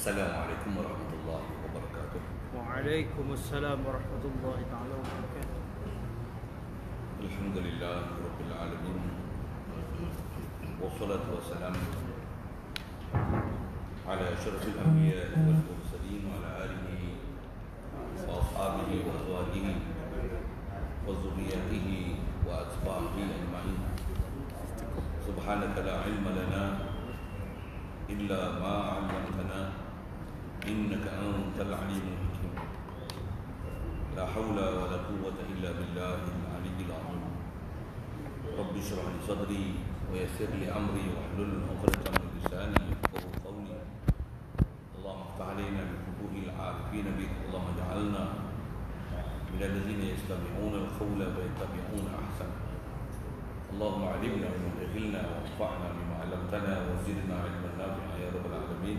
السلام عليكم ورحمة الله وبركاته وعليكم السلام ورحمة الله تعالى وبركاته الحمد لله رب العالمين والصلاة والسلام على شرف الأنبياء والمرسلين وعلى آله وأصحابه وأزواجه وذريته وأتباعه أجمعين سبحانك لا علم لنا إلا ما علمتنا إنك أنت العليم الحكيم لا حول ولا قوة إلا بالله العلي العظيم رب اشرح لي صدري ويسر لي أمري واحلل عقدة من لساني يفقه قولي اللهم افتح علينا بحقوق العارفين بك اللهم اجعلنا من الذين يستمعون القول فيتبعون أحسنه اللهم علمنا وما وارفعنا وانفعنا بما علمتنا وزدنا علما نافعا يا رب العالمين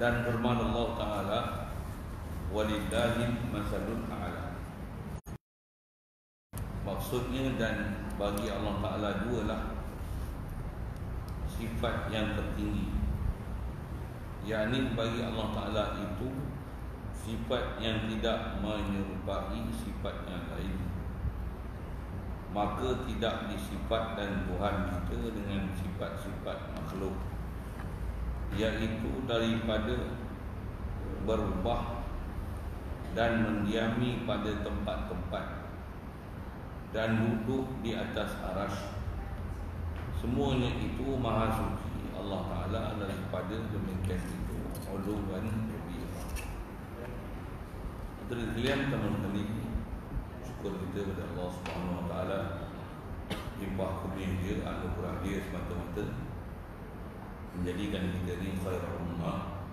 dan firman Allah taala walillahi masalun a'la maksudnya dan bagi Allah taala dua lah sifat yang tertinggi yakni bagi Allah taala itu sifat yang tidak menyerupai sifat yang lain maka tidak disifat dan Tuhan kita dengan sifat-sifat makhluk iaitu daripada berubah dan mendiami pada tempat-tempat dan duduk di atas aras semuanya itu maha suci Allah Ta'ala daripada demikian itu Uluwan terima kasih teman-teman ini Syukur kita kepada Allah swt Limpah kebira dia, anugerah dia semata-mata menjadikan kita ini khairul ummah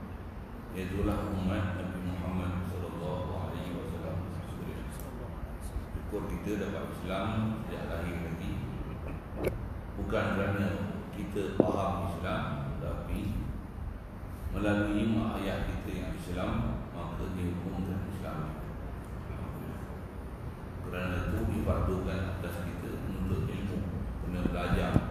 itulah umat Nabi Muhammad sallallahu alaihi wasallam syukur kita dapat Islam sejak lahir lagi bukan kerana kita faham Islam tapi melalui mak ayah kita yang Islam maka dihukumkan Islam kerana itu difardukan atas kita untuk ilmu kena belajar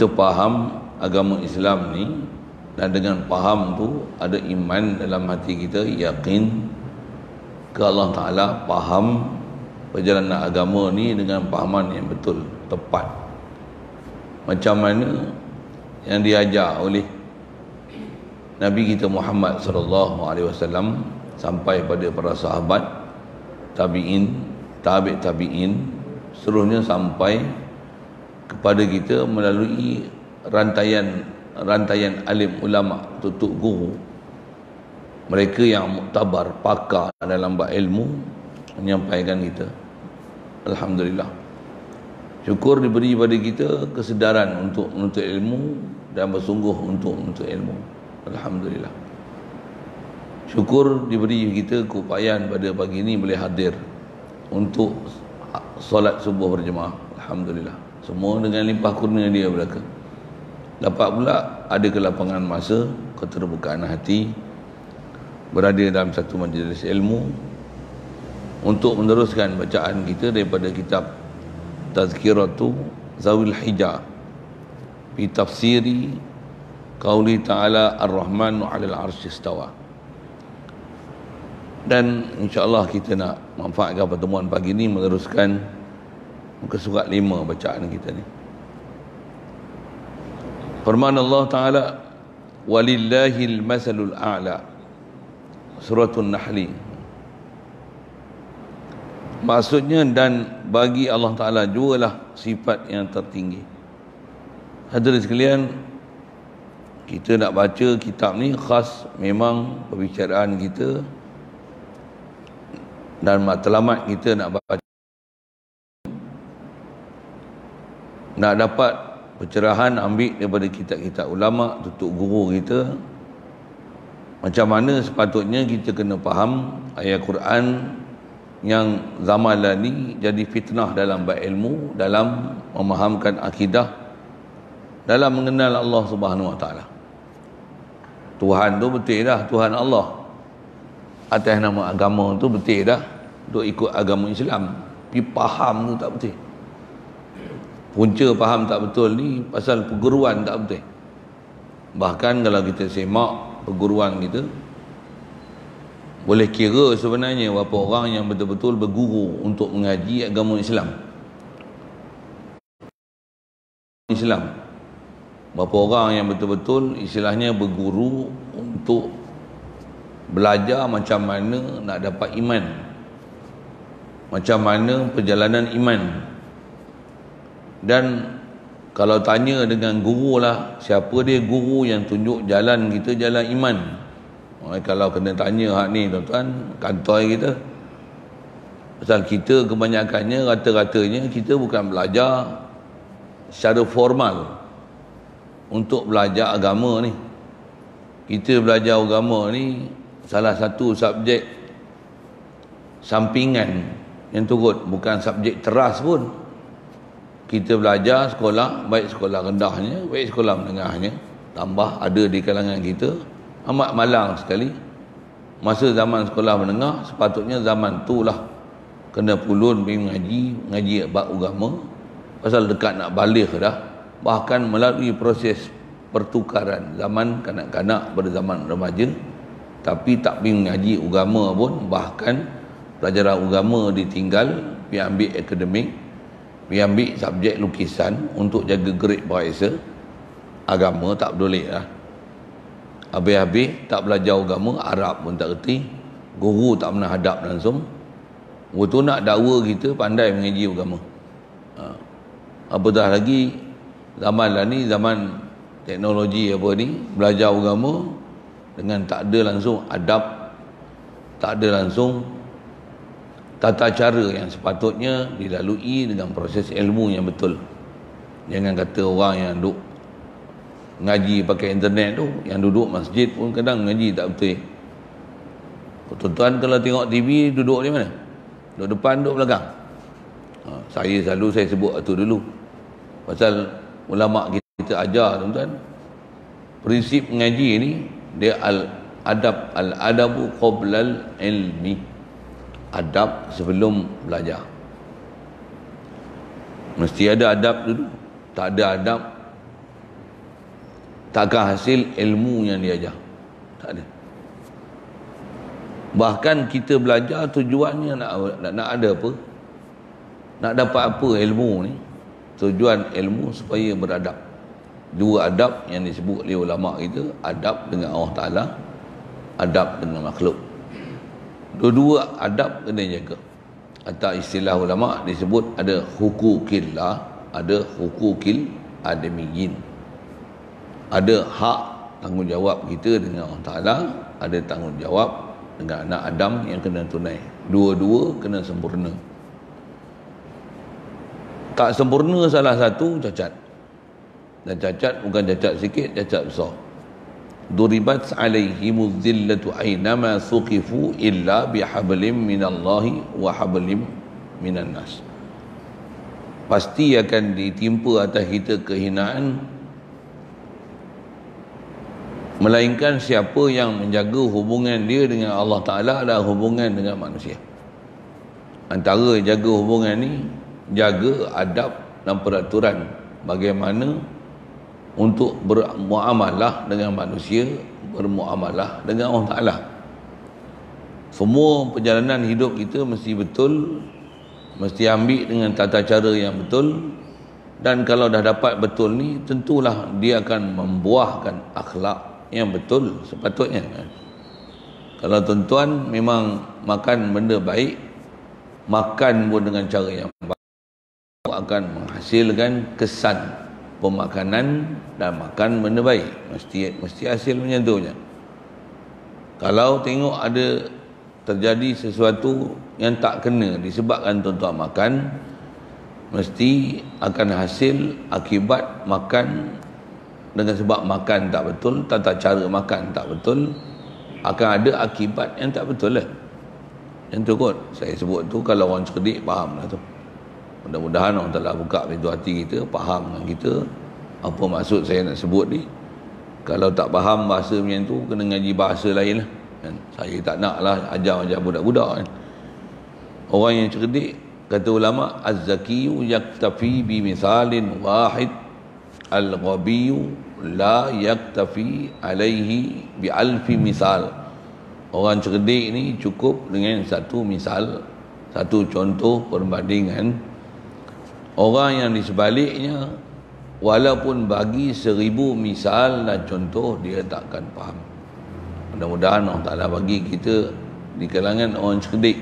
kita faham agama Islam ni dan dengan faham tu ada iman dalam hati kita yakin ke Allah Ta'ala faham perjalanan agama ni dengan pahaman yang betul tepat macam mana yang diajar oleh Nabi kita Muhammad sallallahu alaihi wasallam sampai pada para sahabat tabi'in tabi' tabi'in seluruhnya sampai kepada kita melalui rantaian rantaian alim ulama tutup guru mereka yang muktabar pakar dalam bab ilmu menyampaikan kita alhamdulillah syukur diberi kepada kita kesedaran untuk menuntut ilmu dan bersungguh untuk menuntut ilmu alhamdulillah syukur diberi kita keupayaan pada pagi ini boleh hadir untuk solat subuh berjemaah alhamdulillah semua dengan limpah kurnia dia berlaku. dapat pula ada kelapangan masa keterbukaan hati berada dalam satu majlis ilmu untuk meneruskan bacaan kita daripada kitab Tazkiratu Zawil Hijah, bi tafsiri qauli ta'ala ar-rahman 'alal arsy istawa dan insyaallah kita nak manfaatkan pertemuan pagi ini meneruskan Muka surat 5 bacaan kita ni. Firman Allah Ta'ala Walillahi al-masalul a'la Suratul Nahli Maksudnya dan bagi Allah Ta'ala jualah sifat yang tertinggi Hadirin sekalian Kita nak baca kitab ni khas memang perbicaraan kita Dan matlamat kita nak baca nak dapat pencerahan ambil daripada kitab-kitab ulama tutup guru kita macam mana sepatutnya kita kena faham ayat Quran yang zaman lalu jadi fitnah dalam berilmu dalam memahamkan akidah dalam mengenal Allah Subhanahu Wa Taala Tuhan tu betul dah Tuhan Allah atas nama agama tu betul dah untuk ikut agama Islam tapi faham tu tak betul punca faham tak betul ni pasal perguruan tak betul bahkan kalau kita semak perguruan kita boleh kira sebenarnya berapa orang yang betul-betul berguru untuk mengaji agama Islam Islam berapa orang yang betul-betul istilahnya berguru untuk belajar macam mana nak dapat iman macam mana perjalanan iman dan kalau tanya dengan guru lah siapa dia guru yang tunjuk jalan kita jalan iman kalau kena tanya hak ni tuan-tuan kantor kita pasal kita kebanyakannya rata-ratanya kita bukan belajar secara formal untuk belajar agama ni kita belajar agama ni salah satu subjek sampingan yang turut bukan subjek teras pun kita belajar sekolah baik sekolah rendahnya baik sekolah menengahnya tambah ada di kalangan kita amat malang sekali masa zaman sekolah menengah sepatutnya zaman tu lah kena pulun pergi mengaji mengaji bab agama pasal dekat nak balik dah bahkan melalui proses pertukaran zaman kanak-kanak pada zaman remaja tapi tak pergi mengaji agama pun bahkan pelajaran agama ditinggal pergi ambil akademik pergi ambil subjek lukisan untuk jaga grade peraisa agama tak boleh lah habis-habis tak belajar agama Arab pun tak reti guru tak pernah hadap langsung waktu nak dakwa kita pandai mengaji agama ha. apatah lagi zaman lah ni zaman teknologi apa ni belajar agama dengan tak ada langsung adab tak ada langsung tata cara yang sepatutnya dilalui dengan proses ilmu yang betul jangan kata orang yang duduk ngaji pakai internet tu yang duduk masjid pun kadang ngaji tak betul tuan-tuan kalau tengok TV duduk di mana? duduk depan, duduk belakang ha, saya selalu saya sebut itu dulu pasal ulama' kita, kita ajar tuan-tuan prinsip ngaji ni dia al-adab al-adabu qoblal ilmi adab sebelum belajar mesti ada adab dulu tak ada adab takkan hasil ilmu yang diajar tak ada bahkan kita belajar tujuannya nak, nak, nak ada apa nak dapat apa ilmu ni tujuan ilmu supaya beradab dua adab yang disebut oleh ulama kita adab dengan Allah Ta'ala adab dengan makhluk dua-dua adab kena jaga atau istilah ulama disebut ada hukukillah ada hukukil adamiyin ada hak tanggungjawab kita dengan Allah Ta'ala ada tanggungjawab dengan anak Adam yang kena tunai dua-dua kena sempurna tak sempurna salah satu cacat dan cacat bukan cacat sikit cacat besar ضربت عليهم الذلة أينما ثقفوا إلا بحبل من الله وحبل من nas pasti akan ditimpa atas kita kehinaan melainkan siapa yang menjaga hubungan dia dengan Allah Ta'ala adalah hubungan dengan manusia antara jaga hubungan ni jaga adab dan peraturan bagaimana untuk bermuamalah dengan manusia bermuamalah dengan Allah Ta'ala semua perjalanan hidup kita mesti betul mesti ambil dengan tata cara yang betul dan kalau dah dapat betul ni tentulah dia akan membuahkan akhlak yang betul sepatutnya kalau tuan-tuan memang makan benda baik makan pun dengan cara yang baik akan menghasilkan kesan pemakanan dan makan benda baik mesti mesti hasil menyentuhnya kalau tengok ada terjadi sesuatu yang tak kena disebabkan tuan-tuan makan mesti akan hasil akibat makan dengan sebab makan tak betul tata cara makan tak betul akan ada akibat yang tak betul lah yang tu kot saya sebut tu kalau orang cerdik faham lah tu Mudah-mudahan Allah Ta'ala buka pintu hati kita, faham dengan kita apa maksud saya nak sebut ni. Kalau tak faham bahasa macam tu, kena ngaji bahasa lain lah. Kan? Saya tak nak lah ajar-ajar budak-budak kan. Orang yang cerdik, kata ulama, Az-zakiyu yaktafi bimisalin wahid al-ghabiyu la yaktafi alaihi bi misal. Orang cerdik ni cukup dengan satu misal, satu contoh perbandingan orang yang di sebaliknya walaupun bagi seribu misal dan contoh dia takkan faham mudah-mudahan Allah Ta'ala bagi kita di kalangan orang cerdik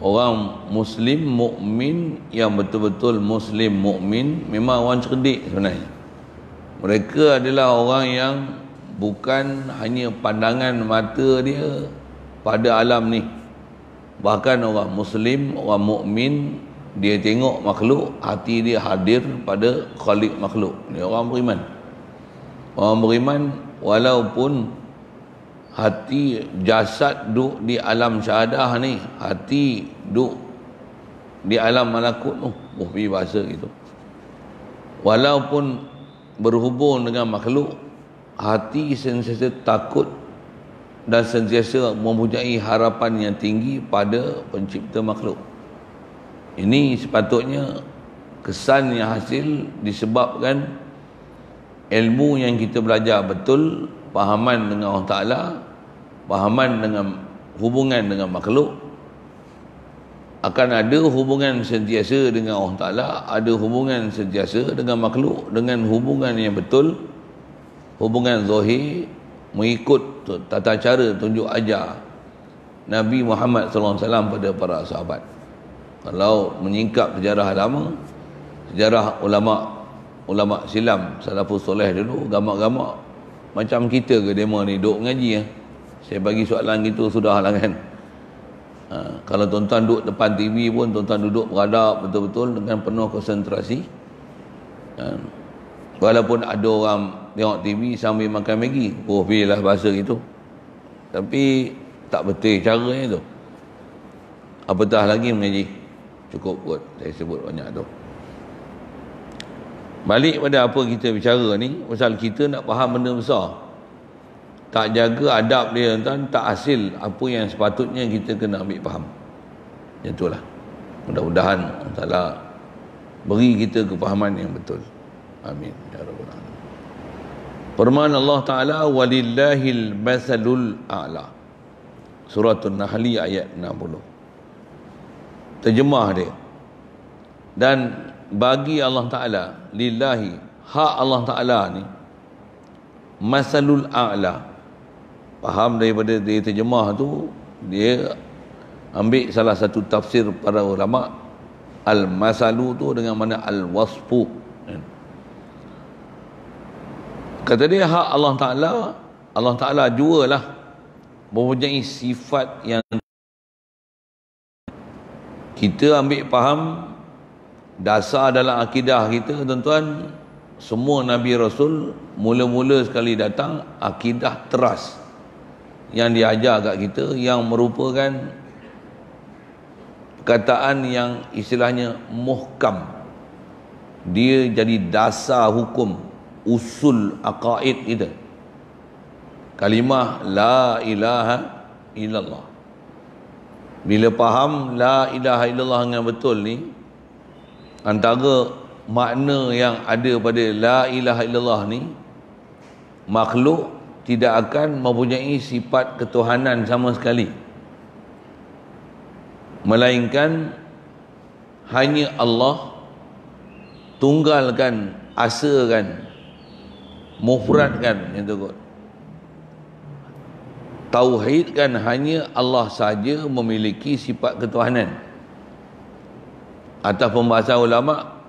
orang muslim mukmin yang betul-betul muslim mukmin memang orang cerdik sebenarnya mereka adalah orang yang bukan hanya pandangan mata dia pada alam ni bahkan orang muslim orang mukmin dia tengok makhluk hati dia hadir pada khalik makhluk ni orang beriman orang beriman walaupun hati jasad duk di alam syahadah ni hati duk di alam malakut tu oh, pergi bahasa gitu walaupun berhubung dengan makhluk hati sentiasa takut dan sentiasa mempunyai harapan yang tinggi pada pencipta makhluk ini sepatutnya kesan yang hasil disebabkan ilmu yang kita belajar betul pahaman dengan Allah Ta'ala pahaman dengan hubungan dengan makhluk akan ada hubungan sentiasa dengan Allah Ta'ala ada hubungan sentiasa dengan makhluk dengan hubungan yang betul hubungan zahir mengikut tata cara tunjuk ajar Nabi Muhammad SAW pada para sahabat kalau menyingkap sejarah lama sejarah ulama ulama silam salafus soleh dulu gamak-gamak macam kita ke demo ni duk mengaji ya? Eh. saya bagi soalan gitu sudahlah kan ha, kalau tuan-tuan duduk depan TV pun tuan-tuan duduk beradab betul-betul dengan penuh konsentrasi ha, walaupun ada orang tengok TV sambil makan Maggi oh bilah bahasa gitu tapi tak betul caranya tu apatah lagi mengaji Cukup kot saya sebut banyak tu. Balik pada apa kita bicara ni, pasal kita nak faham benda besar. Tak jaga adab dia tuan, tak hasil apa yang sepatutnya kita kena ambil faham. Yang itulah. Mudah-mudahan Allah beri kita kefahaman yang betul. Amin. Ya Rabbul Alamin. Firman Allah Ta'ala walillahil basalul a'la. Surah An-Nahl ayat 60 terjemah dia dan bagi Allah Ta'ala lillahi hak Allah Ta'ala ni masalul a'la faham daripada dia terjemah tu dia ambil salah satu tafsir para ulama al masalu tu dengan mana al wasfu kata dia hak Allah Ta'ala Allah Ta'ala jualah mempunyai sifat yang kita ambil faham dasar dalam akidah kita tuan-tuan semua Nabi Rasul mula-mula sekali datang akidah teras yang diajar kat kita yang merupakan perkataan yang istilahnya muhkam dia jadi dasar hukum usul akaid kita kalimah la ilaha illallah bila faham La ilaha illallah dengan betul ni Antara makna yang ada pada La ilaha illallah ni Makhluk tidak akan mempunyai sifat ketuhanan sama sekali Melainkan Hanya Allah Tunggalkan Asakan Mufratkan Yang tu kot kan hanya Allah saja memiliki sifat ketuhanan. Atas pembahasan ulama,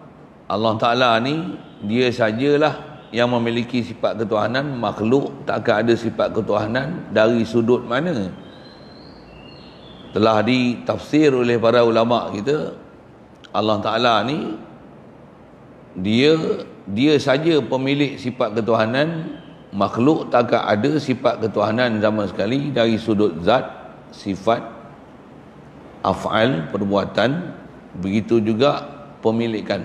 Allah Taala ni dia sajalah yang memiliki sifat ketuhanan, makhluk takkan ada sifat ketuhanan dari sudut mana? Telah ditafsir oleh para ulama kita, Allah Taala ni dia dia saja pemilik sifat ketuhanan makhluk takkan ada sifat ketuhanan sama sekali dari sudut zat sifat afal perbuatan begitu juga pemilikan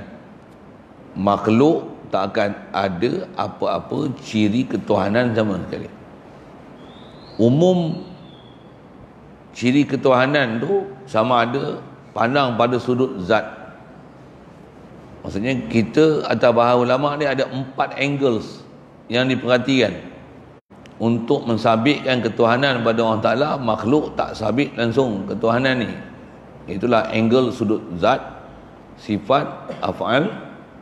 makhluk tak akan ada apa-apa ciri ketuhanan sama sekali umum ciri ketuhanan tu sama ada pandang pada sudut zat maksudnya kita atau bahawa ulama ni ada empat angles yang diperhatikan untuk mensabitkan ketuhanan pada Allah Ta'ala makhluk tak sabit langsung ketuhanan ni itulah angle sudut zat sifat af'al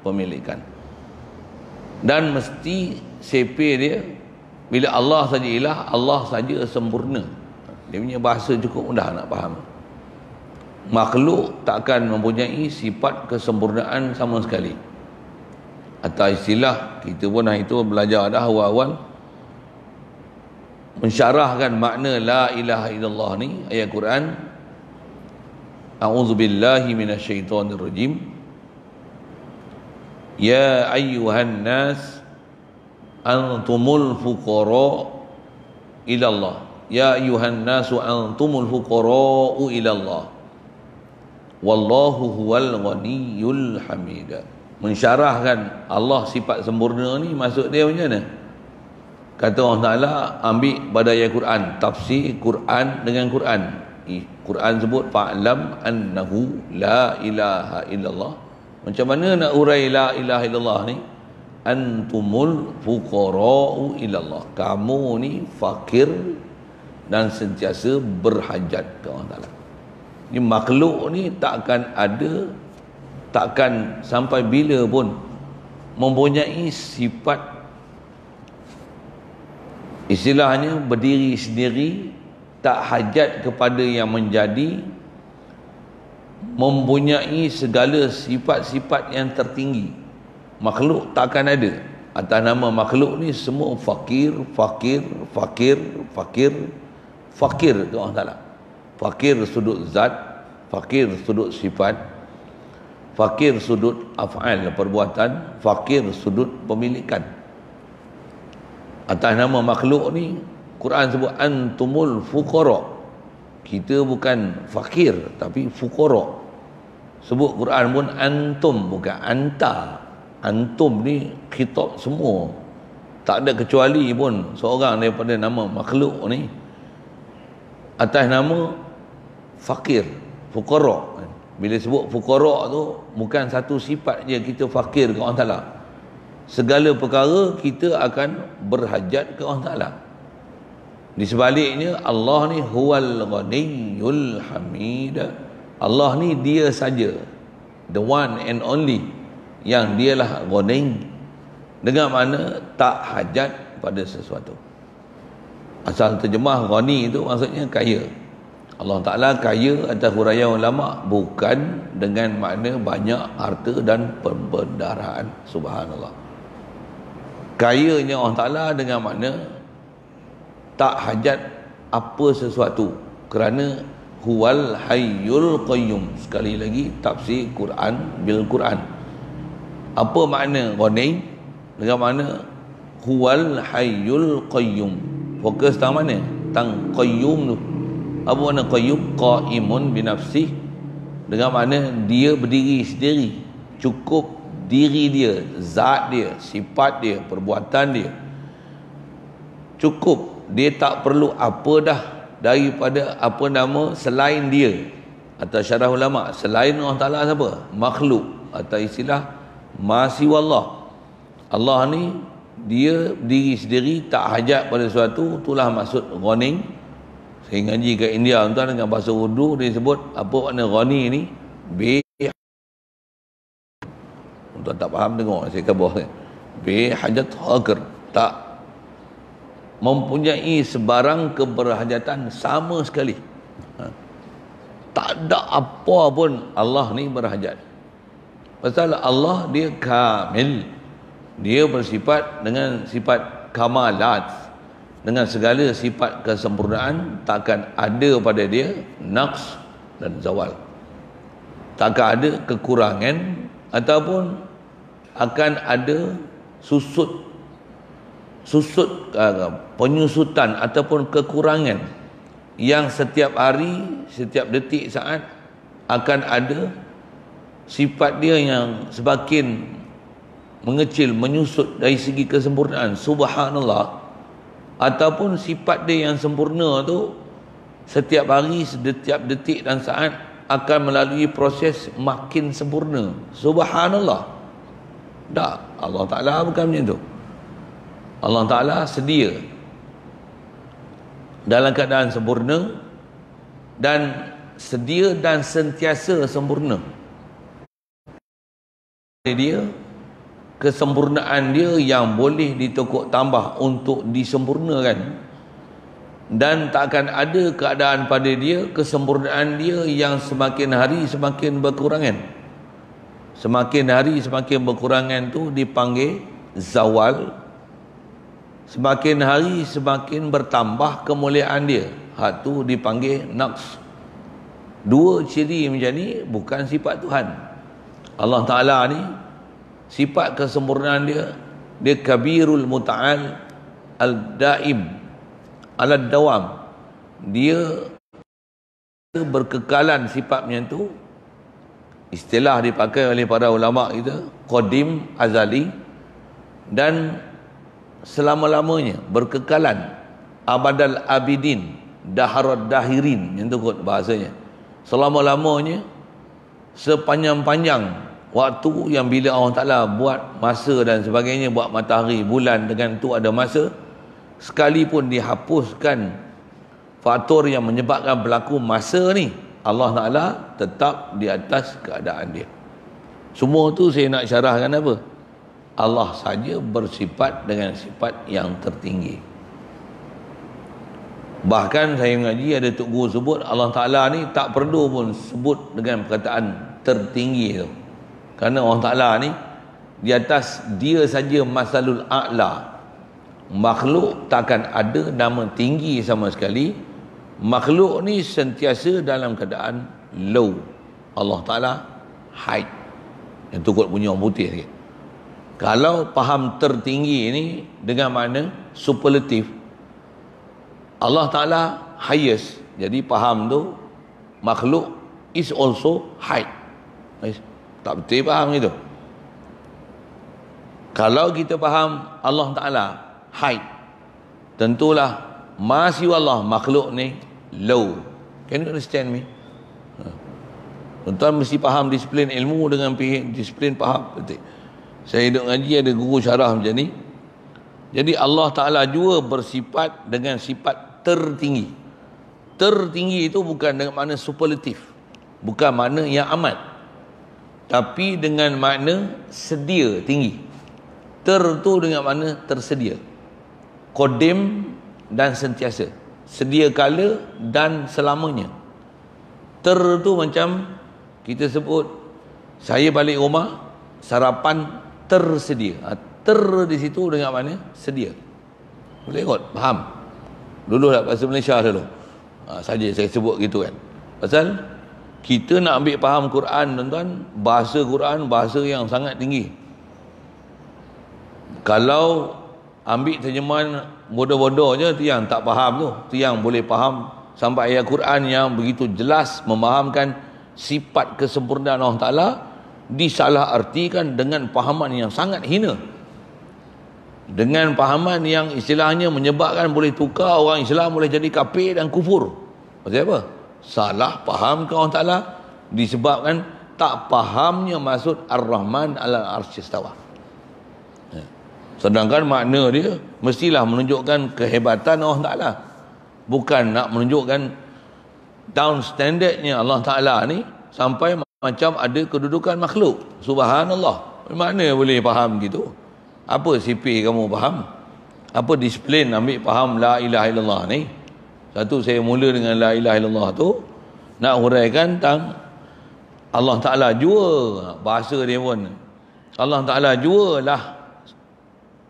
pemilikan dan mesti sepe dia bila Allah saja ilah Allah saja sempurna dia punya bahasa cukup mudah nak faham makhluk takkan mempunyai sifat kesempurnaan sama sekali atau istilah kita pun hari itu belajar dah awal-awal mensyarahkan makna la ilaha illallah ni ayat Quran a'udzubillahi minasyaitonir rajim ya ayyuhan nas antumul fuqara ilallah ya ayyuhan nas antumul fuqara ilallah wallahu huwal ghaniyyul hamidah mensyarahkan Allah sifat sempurna ni maksud dia macam mana kata Allah Ta'ala ambil pada Quran tafsir Quran dengan Quran Quran sebut fa'lam annahu la ilaha illallah macam mana nak urai la ilaha illallah ni antumul fuqara'u illallah kamu ni fakir dan sentiasa berhajat ke Allah Ta'ala ni makhluk ni takkan ada takkan sampai bila pun mempunyai sifat istilahnya berdiri sendiri tak hajat kepada yang menjadi mempunyai segala sifat-sifat yang tertinggi makhluk takkan ada atas nama makhluk ni semua fakir fakir fakir fakir fakir tu Allah Ta'ala fakir sudut zat fakir sudut sifat fakir sudut af'al perbuatan fakir sudut pemilikan atas nama makhluk ni Quran sebut antumul fuqara kita bukan fakir tapi fuqara sebut Quran pun antum bukan anta antum ni khitab semua tak ada kecuali pun seorang daripada nama makhluk ni atas nama fakir fuqara bila sebut fukara tu bukan satu sifat je kita fakir ke Allah Ta'ala segala perkara kita akan berhajat ke Allah Ta'ala di sebaliknya Allah ni huwal ghaniyul hamida. Allah ni dia saja the one and only yang dialah ghaniy dengan mana tak hajat pada sesuatu asal terjemah ghani itu maksudnya kaya Allah Ta'ala kaya atas huraya ulama bukan dengan makna banyak harta dan perbendaharaan subhanallah kayanya Allah Ta'ala dengan makna tak hajat apa sesuatu kerana huwal hayyul qayyum sekali lagi tafsir Quran bil Quran apa makna ghani dengan makna huwal hayyul qayyum fokus tang mana tang qayyum tu Abu Ana Qayyum qaimun binafsi dengan mana dia berdiri sendiri cukup diri dia zat dia sifat dia perbuatan dia cukup dia tak perlu apa dah daripada apa nama selain dia atau syarah ulama selain Allah Taala siapa makhluk atau istilah masih Allah Allah ni dia berdiri sendiri tak hajat pada sesuatu itulah maksud running saya ngaji kat India tuan dengan bahasa Urdu dia sebut apa makna ghani ni bih untuk tak faham tengok saya kabur bih hajat hakar tak mempunyai sebarang keberhajatan sama sekali ha. tak ada apa pun Allah ni berhajat pasal Allah dia kamil dia bersifat dengan sifat kamalat dengan segala sifat kesempurnaan takkan ada pada dia naqs dan zawal takkan ada kekurangan ataupun akan ada susut susut ah, penyusutan ataupun kekurangan yang setiap hari setiap detik saat akan ada sifat dia yang semakin mengecil menyusut dari segi kesempurnaan subhanallah ataupun sifat dia yang sempurna tu setiap hari setiap detik dan saat akan melalui proses makin sempurna subhanallah tak Allah Ta'ala bukan macam tu Allah Ta'ala sedia dalam keadaan sempurna dan sedia dan sentiasa sempurna dia kesempurnaan dia yang boleh ditukuk tambah untuk disempurnakan dan tak akan ada keadaan pada dia kesempurnaan dia yang semakin hari semakin berkurangan semakin hari semakin berkurangan tu dipanggil zawal semakin hari semakin bertambah kemuliaan dia hak tu dipanggil naqs dua ciri menjadi bukan sifat Tuhan Allah Ta'ala ni sifat kesempurnaan dia dia kabirul mutaal al daim al dawam dia berkekalan sifatnya tu istilah dipakai oleh para ulama kita qadim azali dan selama-lamanya berkekalan abadal abidin daharad dahirin yang tu kot bahasanya selama-lamanya sepanjang-panjang waktu yang bila Allah Ta'ala buat masa dan sebagainya buat matahari bulan dengan tu ada masa sekalipun dihapuskan faktor yang menyebabkan berlaku masa ni Allah Ta'ala tetap di atas keadaan dia semua tu saya nak syarahkan apa Allah saja bersifat dengan sifat yang tertinggi bahkan saya mengaji ada Tok Guru sebut Allah Ta'ala ni tak perlu pun sebut dengan perkataan tertinggi tu kerana Allah Ta'ala ni di atas dia saja masalul a'la makhluk takkan ada nama tinggi sama sekali makhluk ni sentiasa dalam keadaan low Allah Ta'ala high yang tu kot bunyi orang putih sikit kalau faham tertinggi ni dengan mana superlatif Allah Ta'ala highest jadi faham tu makhluk is also high tak betul faham itu. Kalau kita faham Allah Ta'ala haid. Tentulah masih Allah makhluk ni low. Can you understand me? Ha. Tuan-tuan mesti faham disiplin ilmu dengan disiplin faham. Betul. Saya hidup ngaji ada guru syarah macam ni. Jadi Allah Ta'ala juga bersifat dengan sifat tertinggi. Tertinggi itu bukan dengan makna superlatif. Bukan makna yang amat tapi dengan makna sedia tinggi ter tu dengan makna tersedia kodim dan sentiasa sedia kala dan selamanya ter tu macam kita sebut saya balik rumah sarapan tersedia ha, ter di situ dengan makna sedia boleh kot faham dulu lah bahasa Malaysia dulu ha, saja saya sebut gitu kan pasal kita nak ambil faham Quran tuan-tuan bahasa Quran bahasa yang sangat tinggi kalau ambil terjemahan bodoh-bodoh je tu tak faham tu tiang boleh faham sampai ayat Quran yang begitu jelas memahamkan sifat kesempurnaan Allah Ta'ala disalah artikan dengan pahaman yang sangat hina dengan pahaman yang istilahnya menyebabkan boleh tukar orang Islam boleh jadi kafir dan kufur maksudnya apa? salah faham ke Allah Ta'ala disebabkan tak fahamnya maksud Ar-Rahman ala Arsistawa ya. sedangkan makna dia mestilah menunjukkan kehebatan Allah Ta'ala bukan nak menunjukkan down standardnya Allah Ta'ala ni sampai macam ada kedudukan makhluk subhanallah mana boleh faham gitu apa sipi kamu faham apa disiplin ambil faham la ilaha illallah ni Lepas tu saya mula dengan la ilaha illallah tu nak huraikan tentang Allah Taala jua bahasa dia pun. Allah Taala jua lah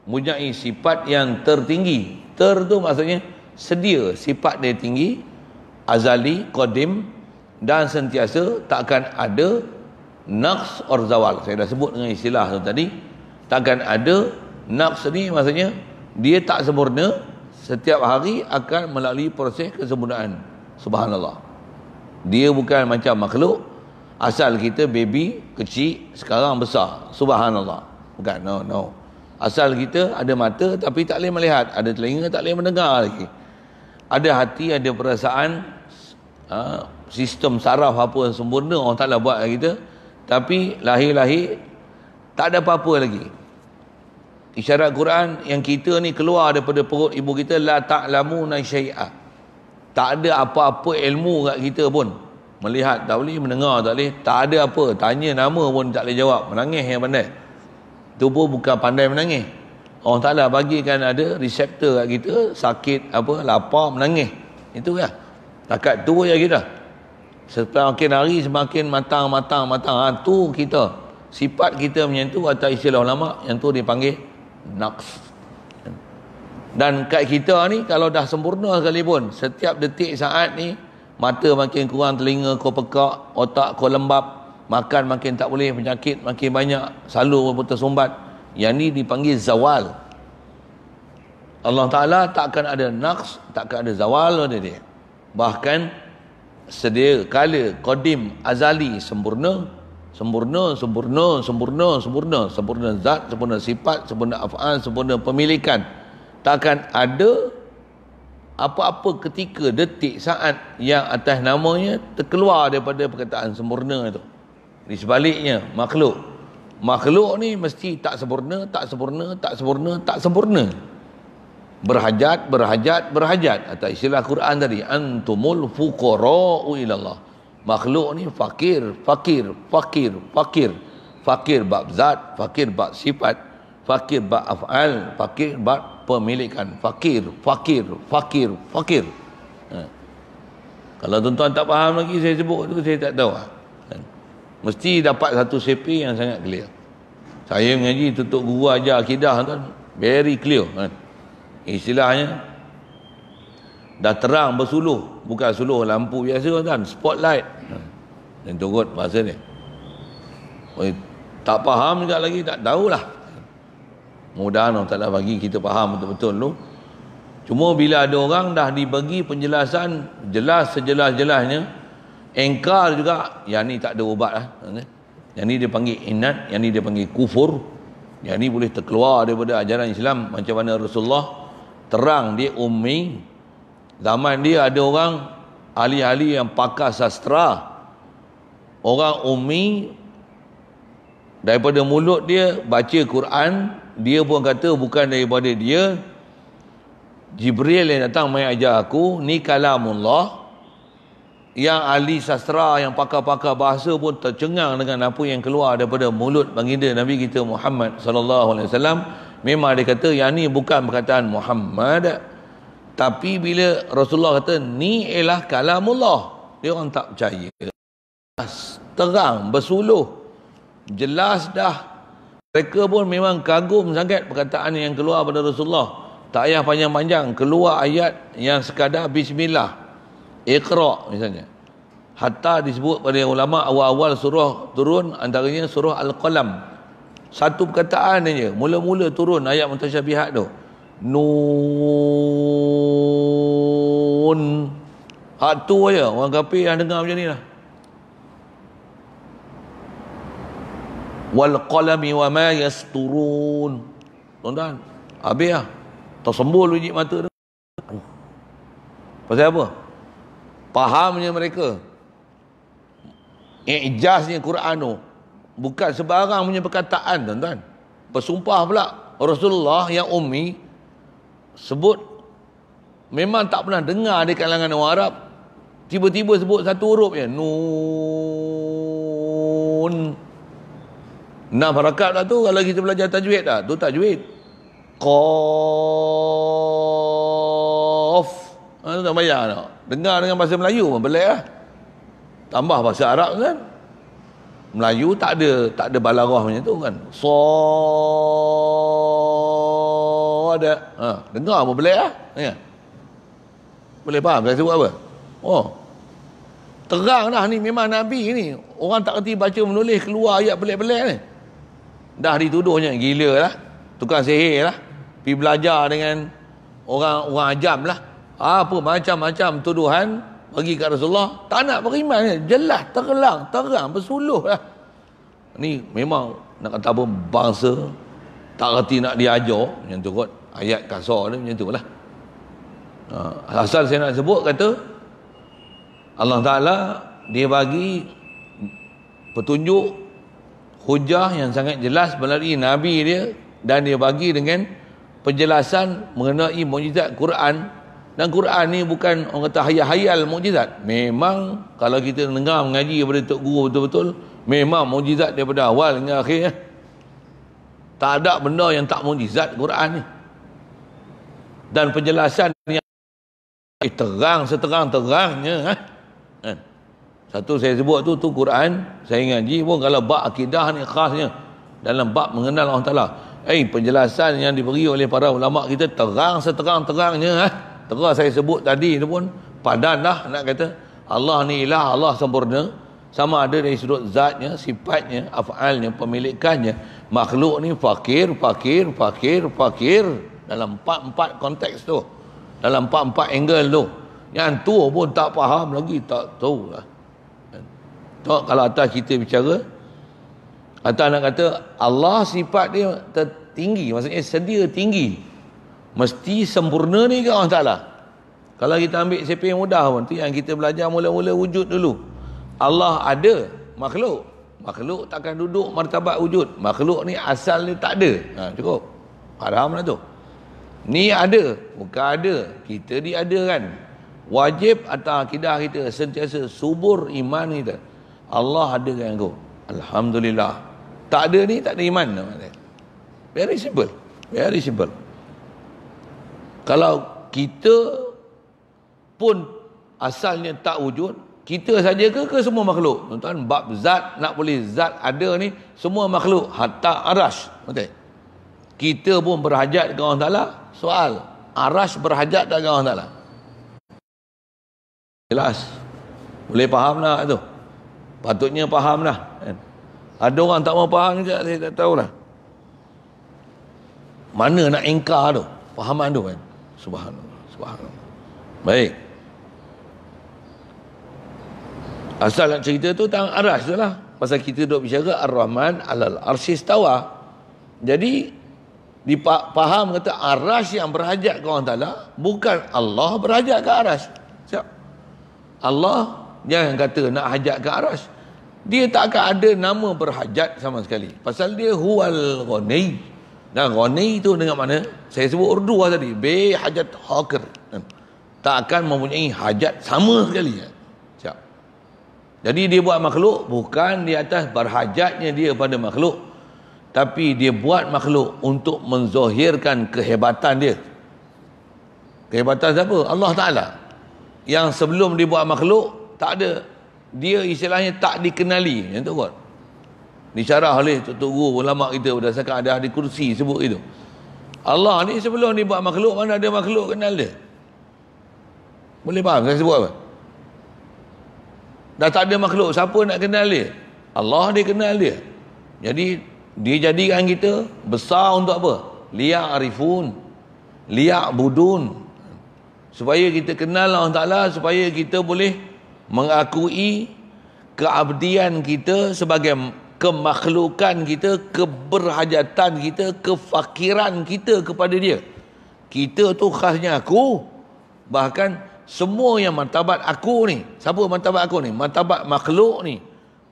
mempunyai sifat yang tertinggi. Ter tu maksudnya sedia sifat dia tinggi azali qadim dan sentiasa takkan ada naqs or zawal. Saya dah sebut dengan istilah tu tadi takkan ada naqs ni maksudnya dia tak sempurna setiap hari akan melalui proses kesempurnaan subhanallah dia bukan macam makhluk asal kita baby kecil sekarang besar subhanallah bukan no no asal kita ada mata tapi tak boleh melihat ada telinga tak boleh mendengar lagi ada hati ada perasaan ha, sistem saraf apa sempurna orang Ta'ala buat kita tapi lahir-lahir tak ada apa-apa lagi isyarat Quran yang kita ni keluar daripada perut ibu kita la ta'lamu na syai'a tak ada apa-apa ilmu kat kita pun melihat tak boleh mendengar tak boleh tak ada apa tanya nama pun tak boleh jawab menangis yang pandai tu pun bukan pandai menangis Allah Ta'ala bagikan ada reseptor kat kita sakit apa lapar menangis itu ya takat tu ya kita makin hari semakin matang matang matang ha, tu kita sifat kita menyentuh atau istilah ulama yang tu dipanggil naqs dan kat kita ni kalau dah sempurna sekalipun setiap detik saat ni mata makin kurang telinga kau pekak otak kau lembab makan makin tak boleh penyakit makin banyak salur pun putus sumbat yang ni dipanggil zawal Allah Ta'ala takkan ada naqs takkan ada zawal pada dia bahkan sedia kala kodim azali sempurna sempurna sempurna sempurna sempurna sempurna zat sempurna sifat sempurna afan, sempurna pemilikan takkan ada apa-apa ketika detik saat yang atas namanya terkeluar daripada perkataan sempurna itu di sebaliknya makhluk makhluk ni mesti tak sempurna tak sempurna tak sempurna tak sempurna berhajat berhajat berhajat Atas istilah Quran tadi antumul fuqara Ilallah makhluk ni fakir, fakir, fakir, fakir. Fakir bab zat, fakir bab sifat, fakir bab af'al, fakir bab pemilikan. Fakir, fakir, fakir, fakir. Ha. Kalau tuan-tuan tak faham lagi saya sebut tu, saya tak tahu. Ha. Mesti dapat satu CP yang sangat clear. Saya mengaji tutup guru ajar akidah tuan, very clear. Ha. Istilahnya, dah terang bersuluh bukan suluh lampu biasa kan spotlight dan turut bahasa ni Oi, tak faham juga lagi tak tahu lah. mudah-mudahan Allah Ta'ala bagi kita faham betul-betul tu cuma bila ada orang dah diberi penjelasan jelas sejelas-jelasnya engkar juga yang ni tak ada ubat lah kan? yang ni dia panggil inat yang ni dia panggil kufur yang ni boleh terkeluar daripada ajaran Islam macam mana Rasulullah terang dia ummi Zaman dia ada orang ahli-ahli yang pakar sastra. Orang umi daripada mulut dia baca Quran, dia pun kata bukan daripada dia. Jibril yang datang mai ajar aku, ni kalamullah. Yang ahli sastra, yang pakar-pakar bahasa pun tercengang dengan apa yang keluar daripada mulut baginda Nabi kita Muhammad sallallahu alaihi wasallam. Memang dia kata yang ni bukan perkataan Muhammad tapi bila Rasulullah kata ni ialah kalamullah dia orang tak percaya Jelas terang bersuluh jelas dah mereka pun memang kagum sangat perkataan yang keluar pada Rasulullah tak payah panjang-panjang keluar ayat yang sekadar bismillah iqra misalnya hatta disebut pada ulama awal-awal surah turun antaranya surah al-qalam satu perkataan saja mula-mula turun ayat mutasyabihat tu Nun Hak tu aja orang kafir yang dengar macam ni lah Wal qalami wa ma yasturun Tuan-tuan Habis lah Tersembul wajib mata tu oh. Pasal apa? Fahamnya mereka Ijaznya Quran tu Bukan sebarang punya perkataan tuan-tuan Bersumpah pula Rasulullah yang ummi sebut memang tak pernah dengar di kalangan orang Arab tiba-tiba sebut satu huruf je nun Nah, harakat dah tu kalau kita belajar tajwid dah tu tajwid qaf ha, tu tak payah tak dengar dengan bahasa Melayu pun belik lah tambah bahasa Arab kan Melayu tak ada tak ada balarah macam tu kan So oh ada ha, dengar pun boleh ha? lah ya. boleh faham saya sebut apa oh terang dah ni memang Nabi ni orang tak kerti baca menulis keluar ayat pelik-pelik ni dah dituduhnya gila lah tukang sihir lah pi belajar dengan orang orang ajam lah apa macam-macam tuduhan bagi kat Rasulullah tak nak beriman ni jelas terlang terang bersuluh lah ni memang nak kata apa bangsa tak kerti nak diajar yang tu kot ayat kasar ni macam tu lah uh, ha, asal saya nak sebut kata Allah Ta'ala dia bagi petunjuk hujah yang sangat jelas melalui Nabi dia dan dia bagi dengan penjelasan mengenai mujizat Quran dan Quran ni bukan orang kata hayal-hayal mujizat memang kalau kita dengar mengaji daripada Tok Guru betul-betul memang mujizat daripada awal hingga akhir eh. tak ada benda yang tak mujizat Quran ni dan penjelasan yang eh, terang seterang-terangnya ha? ha. satu saya sebut tu tu Quran saya ngaji pun kalau bab akidah ni khasnya dalam bab mengenal Allah Taala eh penjelasan yang diberi oleh para ulama kita terang seterang-terangnya ha? terang saya sebut tadi tu pun padan lah nak kata Allah ni ilah Allah sempurna sama ada dari sudut zatnya sifatnya afalnya pemilikannya makhluk ni fakir fakir fakir, fakir dalam empat-empat konteks tu dalam empat-empat angle tu yang tu pun tak faham lagi tak tahu lah tengok kalau atas kita bicara atas nak kata Allah sifat dia tertinggi maksudnya sedia tinggi mesti sempurna ni ke Allah Ta'ala kalau kita ambil siapa yang mudah pun tu yang kita belajar mula-mula wujud dulu Allah ada makhluk makhluk takkan duduk martabat wujud makhluk ni asal ni tak ada ha, cukup faham lah tu Ni ada, bukan ada. Kita diadakan. Wajib atau akidah kita sentiasa subur iman kita. Allah ada dengan kau. Alhamdulillah. Tak ada ni, tak ada iman. Very simple. Very simple. Kalau kita pun asalnya tak wujud, kita saja ke ke semua makhluk? Tuan-tuan, bab zat nak boleh zat ada ni semua makhluk hatta arash. Okay kita pun berhajat dengan Allah Ta'ala soal Arash berhajat tak dengan Allah Ta'ala jelas boleh faham lah tu patutnya faham lah kan? ada orang tak mau faham juga saya tak tahulah mana nak ingkar tu fahaman tu kan subhanallah subhanallah baik asal nak cerita tu tentang arash tu lah pasal kita duduk bicara ar-rahman alal arsy istawa jadi faham kata arash yang berhajat ke Allah Ta'ala bukan Allah berhajat ke arash siap Allah jangan kata nak hajat ke arash dia tak akan ada nama berhajat sama sekali pasal dia huwal ghani dan ghani tu dengan mana saya sebut urdu lah tadi be hajat hawker hmm. tak akan mempunyai hajat sama sekali siap jadi dia buat makhluk bukan di atas berhajatnya dia pada makhluk tapi dia buat makhluk untuk menzahirkan kehebatan dia kehebatan siapa Allah Taala yang sebelum dia buat makhluk tak ada dia istilahnya tak dikenali yang tu kot disyarah oleh tu guru ulama kita berdasarkan ada di kursi sebut itu Allah ni sebelum dia buat makhluk mana ada makhluk kenal dia boleh faham saya sebut apa dah tak ada makhluk siapa nak kenal dia Allah dia kenal dia jadi dia jadikan kita besar untuk apa? Liak arifun. Liak budun. Supaya kita kenal Allah Ta'ala. Supaya kita boleh mengakui keabdian kita sebagai kemakhlukan kita, keberhajatan kita, kefakiran kita kepada dia. Kita tu khasnya aku. Bahkan semua yang martabat aku ni. Siapa martabat aku ni? Martabat makhluk ni.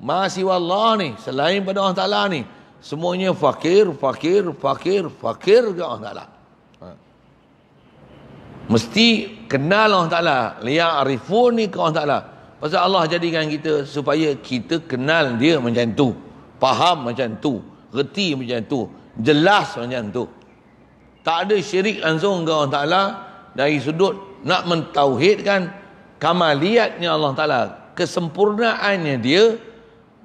Masih Allah ni. Selain pada Allah Ta'ala ni. Semuanya fakir, fakir, fakir, fakir ke Allah Ta'ala. Ha. Mesti kenal Allah Ta'ala. Lia arifun ni ke Allah Ta'ala. Pasal Allah jadikan kita supaya kita kenal dia macam tu. Faham macam tu. Reti macam tu. Jelas macam tu. Tak ada syirik langsung ke Allah Ta'ala dari sudut nak mentauhidkan kamaliatnya Allah Ta'ala. Kesempurnaannya dia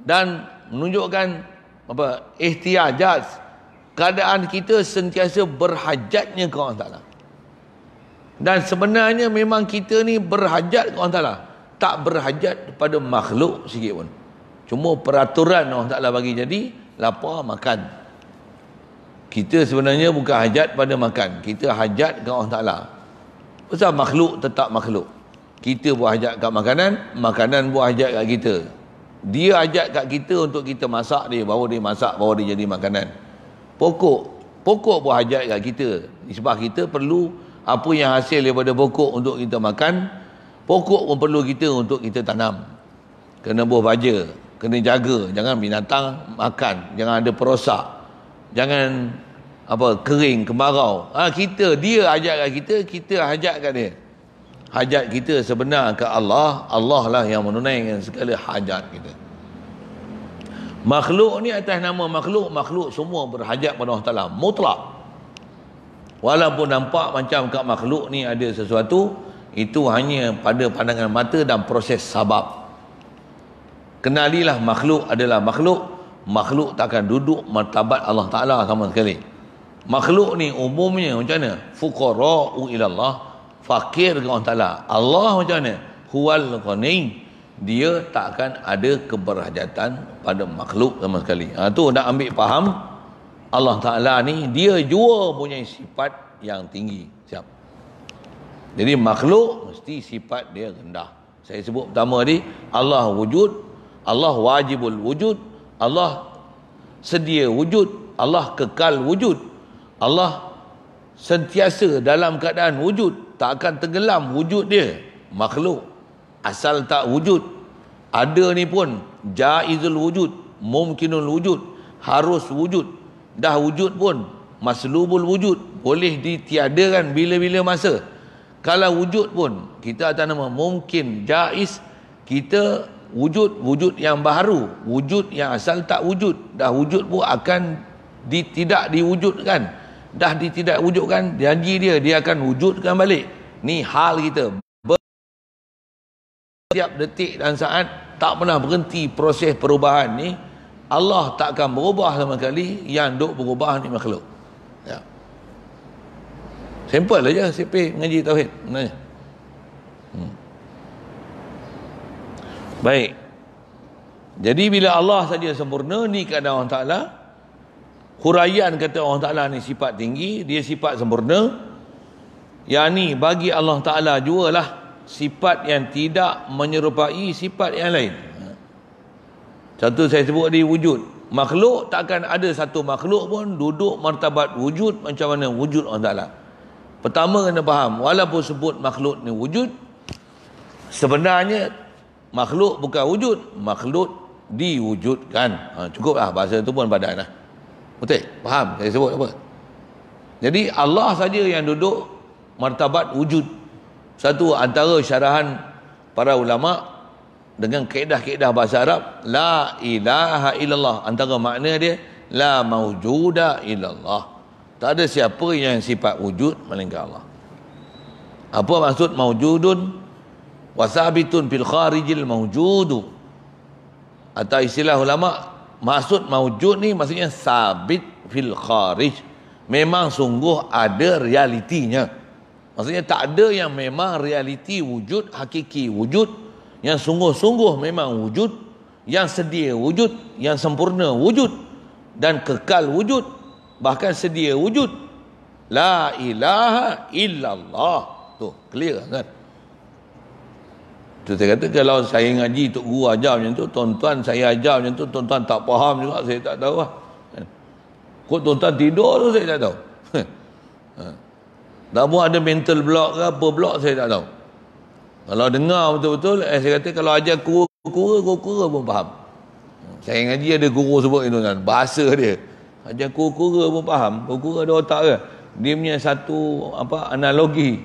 dan menunjukkan apa ihtiyajat keadaan kita sentiasa berhajatnya ke Allah Taala dan sebenarnya memang kita ni berhajat ke Allah Taala tak berhajat kepada makhluk sikit pun cuma peraturan Allah Taala bagi jadi lapar makan kita sebenarnya bukan hajat pada makan kita hajat ke Allah Taala pasal makhluk tetap makhluk kita buat hajat kat makanan makanan buat hajat kat kita dia ajak kat kita untuk kita masak dia, bawa dia masak, bawa dia jadi makanan. Pokok, pokok buah ajak kat kita. Sebab kita perlu apa yang hasil daripada pokok untuk kita makan, pokok pun perlu kita untuk kita tanam. Kena buah baja, kena jaga, jangan binatang makan, jangan ada perosak. Jangan apa kering kemarau. Ha, kita dia ajak kat kita, kita ajak kat dia hajat kita sebenarnya ke Allah Allah lah yang menunaikan segala hajat kita makhluk ni atas nama makhluk makhluk semua berhajat pada Allah Ta'ala mutlak walaupun nampak macam kat makhluk ni ada sesuatu itu hanya pada pandangan mata dan proses sabab kenalilah makhluk adalah makhluk makhluk takkan duduk martabat Allah Ta'ala sama sekali makhluk ni umumnya macam mana fukara'u ilallah fakir dengan Allah Ta'ala. Allah macam mana? Huwal ghani. Dia takkan ada keberhajatan pada makhluk sama sekali. Ha, tu nak ambil faham. Allah Ta'ala ni dia jua punya sifat yang tinggi. Siap. Jadi makhluk mesti sifat dia rendah. Saya sebut pertama tadi. Allah wujud. Allah wajibul wujud. Allah sedia wujud. Allah kekal wujud. Allah sentiasa dalam keadaan wujud tak akan tenggelam wujud dia makhluk asal tak wujud ada ni pun jaizul wujud mumkinul wujud harus wujud dah wujud pun maslubul wujud boleh ditiadakan bila-bila masa kalau wujud pun kita atas nama mungkin jaiz kita wujud wujud yang baru wujud yang asal tak wujud dah wujud pun akan di, tidak diwujudkan dah tidak wujudkan janji dia dia akan wujudkan balik ni hal kita setiap detik dan saat tak pernah berhenti proses perubahan ni Allah takkan berubah sama sekali yang duk berubah ni makhluk ya simple aja sipi ngaji tauhid sebenarnya hmm. baik jadi bila Allah saja sempurna ni keadaan Allah Ta'ala Huraian kata Allah Ta'ala ni sifat tinggi, dia sifat sempurna. Yang ni bagi Allah Ta'ala lah sifat yang tidak menyerupai sifat yang lain. Contoh saya sebut tadi wujud. Makhluk takkan ada satu makhluk pun duduk martabat wujud macam mana wujud Allah Ta'ala. Pertama kena faham, walaupun sebut makhluk ni wujud, sebenarnya makhluk bukan wujud, makhluk diwujudkan. Ha, cukup bahasa tu pun padan lah. Betul? Faham saya sebut apa? Jadi Allah saja yang duduk martabat wujud. Satu antara syarahan para ulama dengan kaedah-kaedah bahasa Arab la ilaha illallah antara makna dia la maujuda illallah tak ada siapa yang sifat wujud melainkan Allah apa maksud maujudun wasabitun fil kharijil maujudu atau istilah ulama maksud maujud ni maksudnya sabit fil kharij memang sungguh ada realitinya maksudnya tak ada yang memang realiti wujud hakiki wujud yang sungguh-sungguh memang wujud yang sedia wujud yang sempurna wujud dan kekal wujud bahkan sedia wujud la ilaha illallah tu clear kan Tu saya kata kalau saya ngaji tok guru ajar macam tu, tuan-tuan saya ajar macam tu, tuan-tuan tak faham juga saya tak tahu lah. Eh, Kok tuan-tuan tidur tu saya tak tahu. Eh, tak pun ada mental block ke apa block saya tak tahu. Kalau dengar betul-betul, eh, saya kata kalau ajar kura-kura, kura-kura pun faham. Saya ngaji ada guru sebut itu kan, bahasa dia. Ajar kura-kura pun faham, kura-kura ada otak ke. Dia punya satu apa analogi.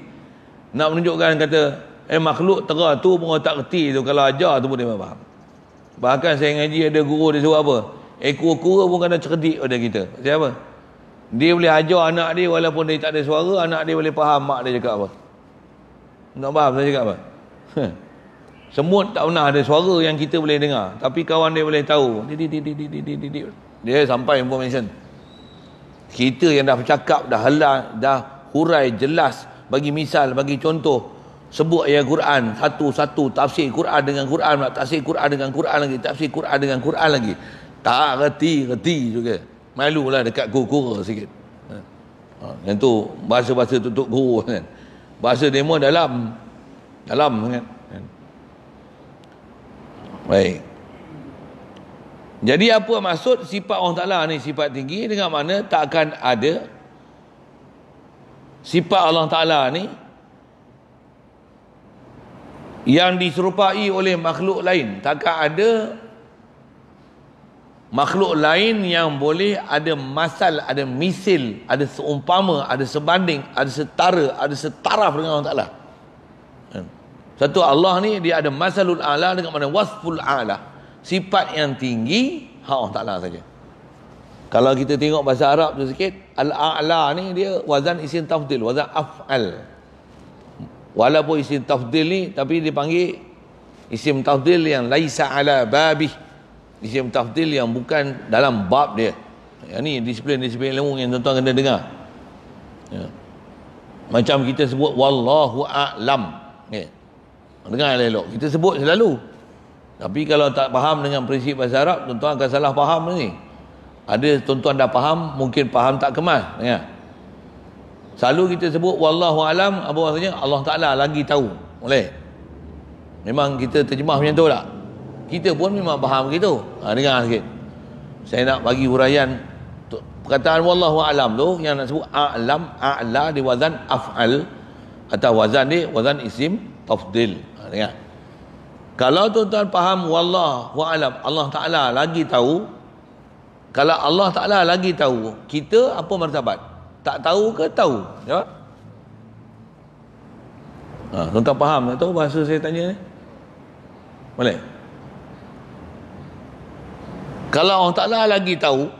Nak menunjukkan kata, Eh makhluk terah tu pun tak reti tu kalau ajar tu pun dia faham. Bahkan saya ngaji ada guru dia suruh apa? Ekor eh, kura pun kena cerdik pada kita. Siapa? Dia boleh ajar anak dia walaupun dia tak ada suara, anak dia boleh faham mak dia cakap apa. Nak faham saya cakap apa? Semut tak pernah ada suara yang kita boleh dengar. Tapi kawan dia boleh tahu. Dia sampai information. Kita yang dah bercakap, dah helang, dah hurai jelas bagi misal, bagi contoh sebut ayat Quran satu-satu tafsir Quran dengan Quran nak tafsir Quran dengan Quran lagi tafsir Quran dengan Quran lagi tak reti reti juga malu lah dekat guru-guru sikit ha. ha yang tu bahasa-bahasa tutup guru kan bahasa demo dalam dalam sangat ha. baik jadi apa maksud sifat Allah Ta'ala ni sifat tinggi dengan mana tak akan ada sifat Allah Ta'ala ni yang diserupai oleh makhluk lain takkan ada makhluk lain yang boleh ada masal ada misil ada seumpama ada sebanding ada setara ada setaraf dengan Allah Taala hmm. satu Allah ni dia ada masalul ala dengan mana wasful ala sifat yang tinggi hak Allah Taala saja kalau kita tengok bahasa Arab tu sikit al-a'la ni dia wazan isim tafdil wazan af'al walaupun isim tafdil ni tapi dipanggil isim tafdil yang laisa ala babih isim tafdil yang bukan dalam bab dia yang ni disiplin-disiplin ilmu yang tuan-tuan kena dengar ya. macam kita sebut wallahu a'lam ya. dengar yang elok kita sebut selalu tapi kalau tak faham dengan prinsip bahasa Arab tuan-tuan akan salah faham ni ada tuan-tuan dah faham mungkin faham tak kemas dengar ya. Selalu kita sebut wallahu alam apa maksudnya Allah Taala lagi tahu. Boleh. Memang kita terjemah macam tu lah. Kita pun memang faham gitu. Ha, dengar sikit. Saya nak bagi huraian perkataan wallahu alam tu yang nak sebut a'lam a'la di wazan af'al atau wazan ni wazan isim tafdil. Ha, dengar. Kalau tuan-tuan faham wallahu alam Allah Taala lagi tahu kalau Allah Taala lagi tahu kita apa martabat? tak tahu ke tahu ya ha, tuan-tuan faham tak tahu bahasa saya tanya ni boleh kalau Allah Ta'ala lagi tahu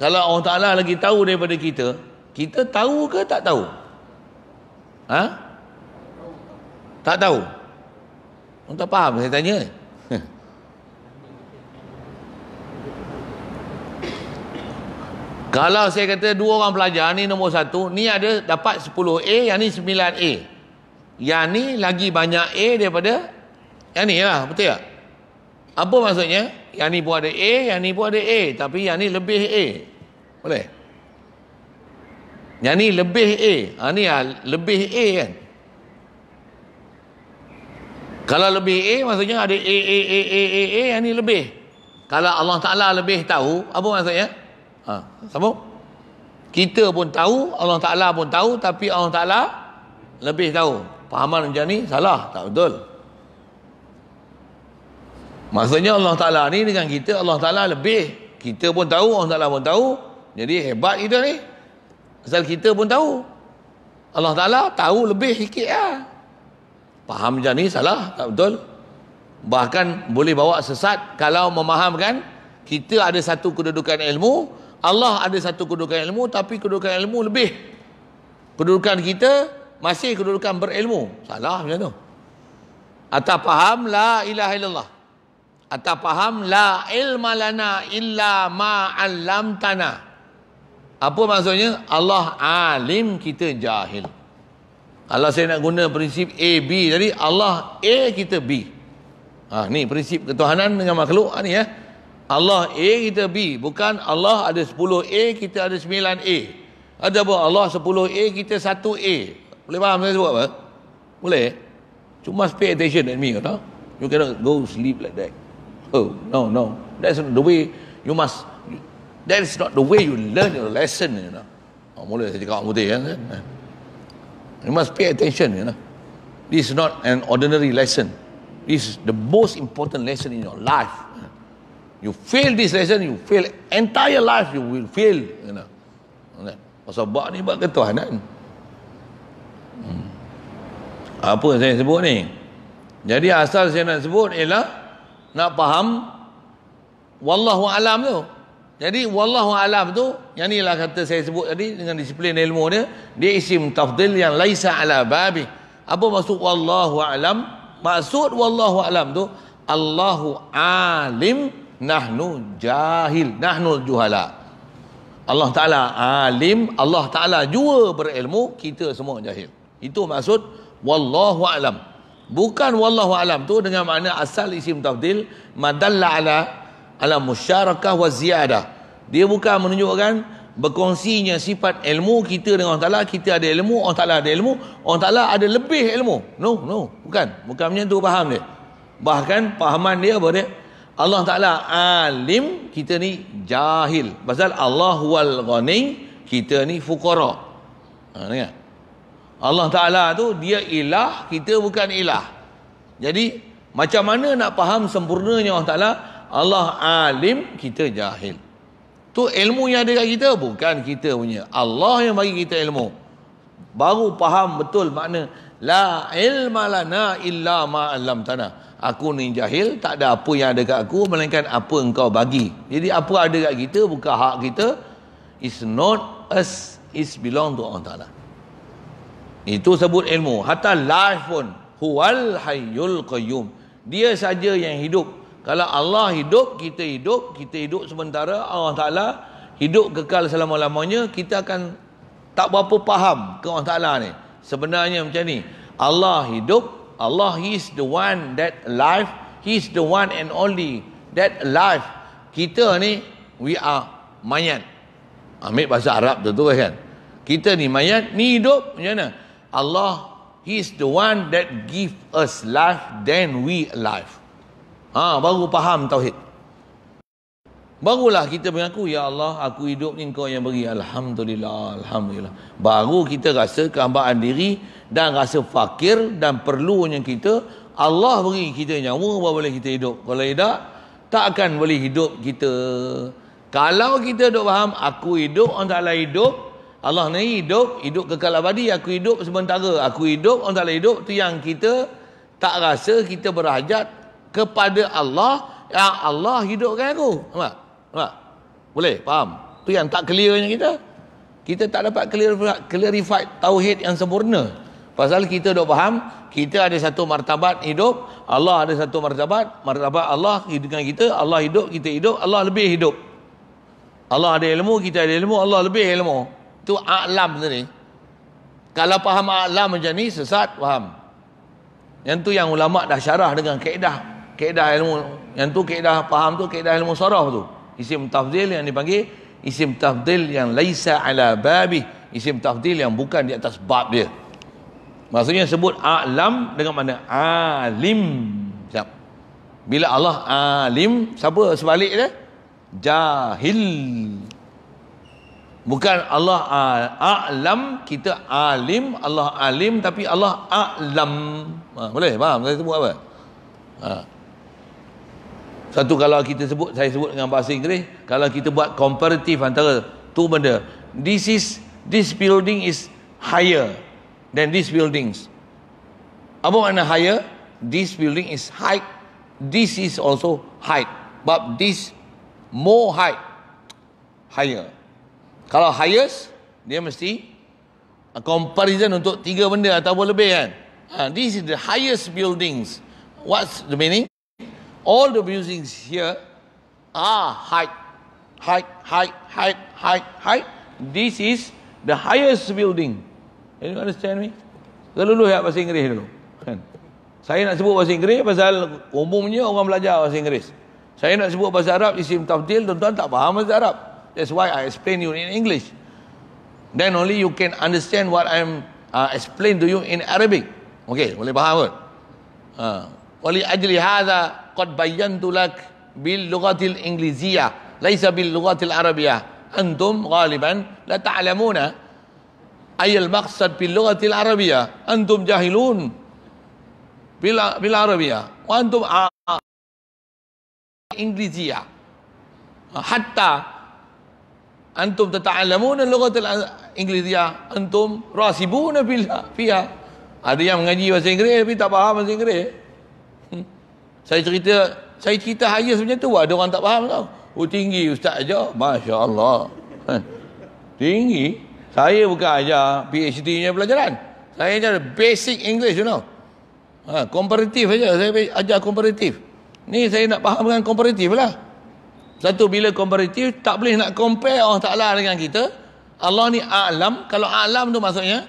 kalau Allah Ta'ala lagi tahu daripada kita kita tahu ke tak tahu ha tak tahu tuan-tuan faham saya tanya ni Kalau saya kata dua orang pelajar ni nombor satu, ni ada dapat 10 A, yang ni 9 A. Yang ni lagi banyak A daripada yang ni lah, betul tak? Apa maksudnya? Yang ni pun ada A, yang ni pun ada A. Tapi yang ni lebih A. Boleh? Yang ni lebih A. Ha, ni lah, lebih A kan? Kalau lebih A, maksudnya ada A, A, A, A, A, A, yang ni lebih. Kalau Allah Ta'ala lebih tahu, apa maksudnya? Maksudnya? Ha, sambung. Kita pun tahu, Allah Ta'ala pun tahu, tapi Allah Ta'ala lebih tahu. Fahaman macam ni salah, tak betul. Maksudnya Allah Ta'ala ni dengan kita, Allah Ta'ala lebih. Kita pun tahu, Allah Ta'ala pun tahu. Jadi hebat kita ni. Asal kita pun tahu. Allah Ta'ala tahu lebih sikit lah. Faham macam ni salah, tak betul. Bahkan boleh bawa sesat kalau memahamkan kita ada satu kedudukan ilmu, Allah ada satu kedudukan ilmu tapi kedudukan ilmu lebih kedudukan kita masih kedudukan berilmu salah macam tu atau faham la ilaha illallah atau faham la ilma lana illa ma 'allamtana apa maksudnya Allah alim kita jahil Allah saya nak guna prinsip A, B Jadi Allah A, kita B. Ha, ni prinsip ketuhanan dengan makhluk ha, ni ya. Eh. Allah A kita B bukan Allah ada 10 A kita ada 9 A ada apa Allah 10 A kita 1 A boleh faham saya sebut apa boleh must pay attention at me you, know? you cannot go sleep like that oh no no that's the way you must that's not the way you learn your lesson you know oh, boleh saya cakap orang putih ya? you must pay attention you know this is not an ordinary lesson this is the most important lesson in your life You fail this lesson, you fail entire life, you will fail. You know. Okay. Pasal buat ni buat ketuhanan. Hmm. Apa saya sebut ni? Jadi asal saya nak sebut ialah nak faham wallahu alam tu. Jadi wallahu alam tu yang ni lah kata saya sebut tadi dengan disiplin ilmu dia, dia isim tafdil yang laisa ala babi. Apa maksud wallahu alam? Maksud wallahu alam tu Allahu alim nahnu jahil nahnu juhala Allah Ta'ala alim Allah Ta'ala jua berilmu kita semua jahil itu maksud wallahu alam bukan wallahu alam tu dengan makna asal isim tafdil madalla ala ala musyarakah wa ziyadah dia bukan menunjukkan berkongsinya sifat ilmu kita dengan Allah Ta'ala kita ada ilmu Allah Ta'ala ada ilmu Allah Ta'ala ada lebih ilmu no no bukan bukan macam tu faham dia bahkan pahaman dia boleh Allah Ta'ala alim, kita ni jahil. Pasal Allah wal ghani, kita ni fukara. Ha, dengar. Allah Ta'ala tu, dia ilah, kita bukan ilah. Jadi, macam mana nak faham sempurnanya Allah Ta'ala, Allah alim, kita jahil. Tu ilmu yang ada kat kita, bukan kita punya. Allah yang bagi kita ilmu. Baru faham betul makna, La ilma lana illa ma'alam tanah aku ni jahil tak ada apa yang ada kat aku melainkan apa engkau bagi jadi apa ada kat kita bukan hak kita is not us is belong to Allah Ta'ala itu sebut ilmu hatta life pun huwal hayyul qayyum dia saja yang hidup kalau Allah hidup kita hidup kita hidup sementara Allah Ta'ala hidup kekal selama-lamanya kita akan tak berapa faham ke Allah Ta'ala ni sebenarnya macam ni Allah hidup Allah He is the one that alive. He is the one and only that alive. Kita ni, we are mayat. Ambil bahasa Arab tu tu kan. Kita ni mayat, ni hidup macam mana? Allah, He's the one that give us life, then we alive. Ha, baru faham Tauhid. Barulah kita mengaku, Ya Allah, aku hidup ni kau yang beri. Alhamdulillah, Alhamdulillah. Baru kita rasa kehambaan diri, dan rasa fakir dan perlunya kita Allah beri kita nyawa baru boleh kita hidup kalau tidak tak akan boleh hidup kita kalau kita duk faham aku hidup orang tak lah hidup Allah ni hidup hidup kekal abadi aku hidup sementara aku hidup orang tak lah hidup tu yang kita tak rasa kita berhajat kepada Allah yang Allah hidupkan aku nampak nampak boleh faham tu yang tak clearnya kita kita tak dapat clarify, clarify tauhid yang sempurna Pasal kita dah faham, kita ada satu martabat hidup, Allah ada satu martabat, martabat Allah dengan kita, Allah hidup, kita hidup, Allah lebih hidup. Allah ada ilmu, kita ada ilmu, Allah lebih ilmu. Itu alam tadi. Kalau faham alam macam ni, sesat, faham. Yang tu yang ulama dah syarah dengan kaedah. Kaedah ilmu. Yang tu kaedah faham tu, kaedah ilmu sarah tu. Isim tafdil yang dipanggil, isim tafdil yang laisa ala babi. Isim tafdil yang bukan di atas bab dia. Maksudnya sebut alam dengan mana? Alim. Siap. Bila Allah alim, siapa sebaliknya Jahil. Bukan Allah alam, kita alim, Allah alim tapi Allah alam. Ha, boleh faham saya sebut apa? Ha. Satu kalau kita sebut, saya sebut dengan bahasa Inggeris, kalau kita buat comparative antara tu benda, this is this building is higher than these buildings. Above and higher, this building is high. This is also high. But this more high, higher. Kalau highest, dia mesti a comparison untuk tiga benda atau lebih kan. Ha, this is the highest buildings. What's the meaning? All the buildings here are high, high, high, high, high, high. This is the highest building. Anyone understand me? Terlalu ya bahasa Inggeris dulu. Kan? Saya nak sebut bahasa Inggeris pasal umumnya orang belajar bahasa Inggeris. Saya nak sebut bahasa Arab isim tafdil, tuan-tuan tak faham bahasa Arab. That's why I explain you in English. Then only you can understand what I'm uh, explain to you in Arabic. Okay, boleh faham kan? Ha. Wali ajli hadha qad bayantu lak bil lughatil ingliziyah. Laisa bil lughatil arabiyah. Antum ghaliban la ta'lamuna. Ta ayal maqsad fil lughatil Arabia, antum jahilun bila bila Arabia, wa antum a inggrisia hatta antum tata'alamun lughatil inggrisia antum rasibuna bil fiha ada yang mengaji bahasa Inggris, tapi tak faham bahasa Inggris. hmm. saya cerita saya cerita hanya sebenarnya tu ada orang tak faham tau oh tinggi ustaz aja masya-Allah hmm. Eh, tinggi saya bukan ajar PhD nya pelajaran. Saya ajar basic English you know. Ha, komparatif aja saya ajar komparatif. Ni saya nak faham dengan komparatif lah. Satu bila komparatif tak boleh nak compare Allah Taala dengan kita. Allah ni alam. Kalau alam tu maksudnya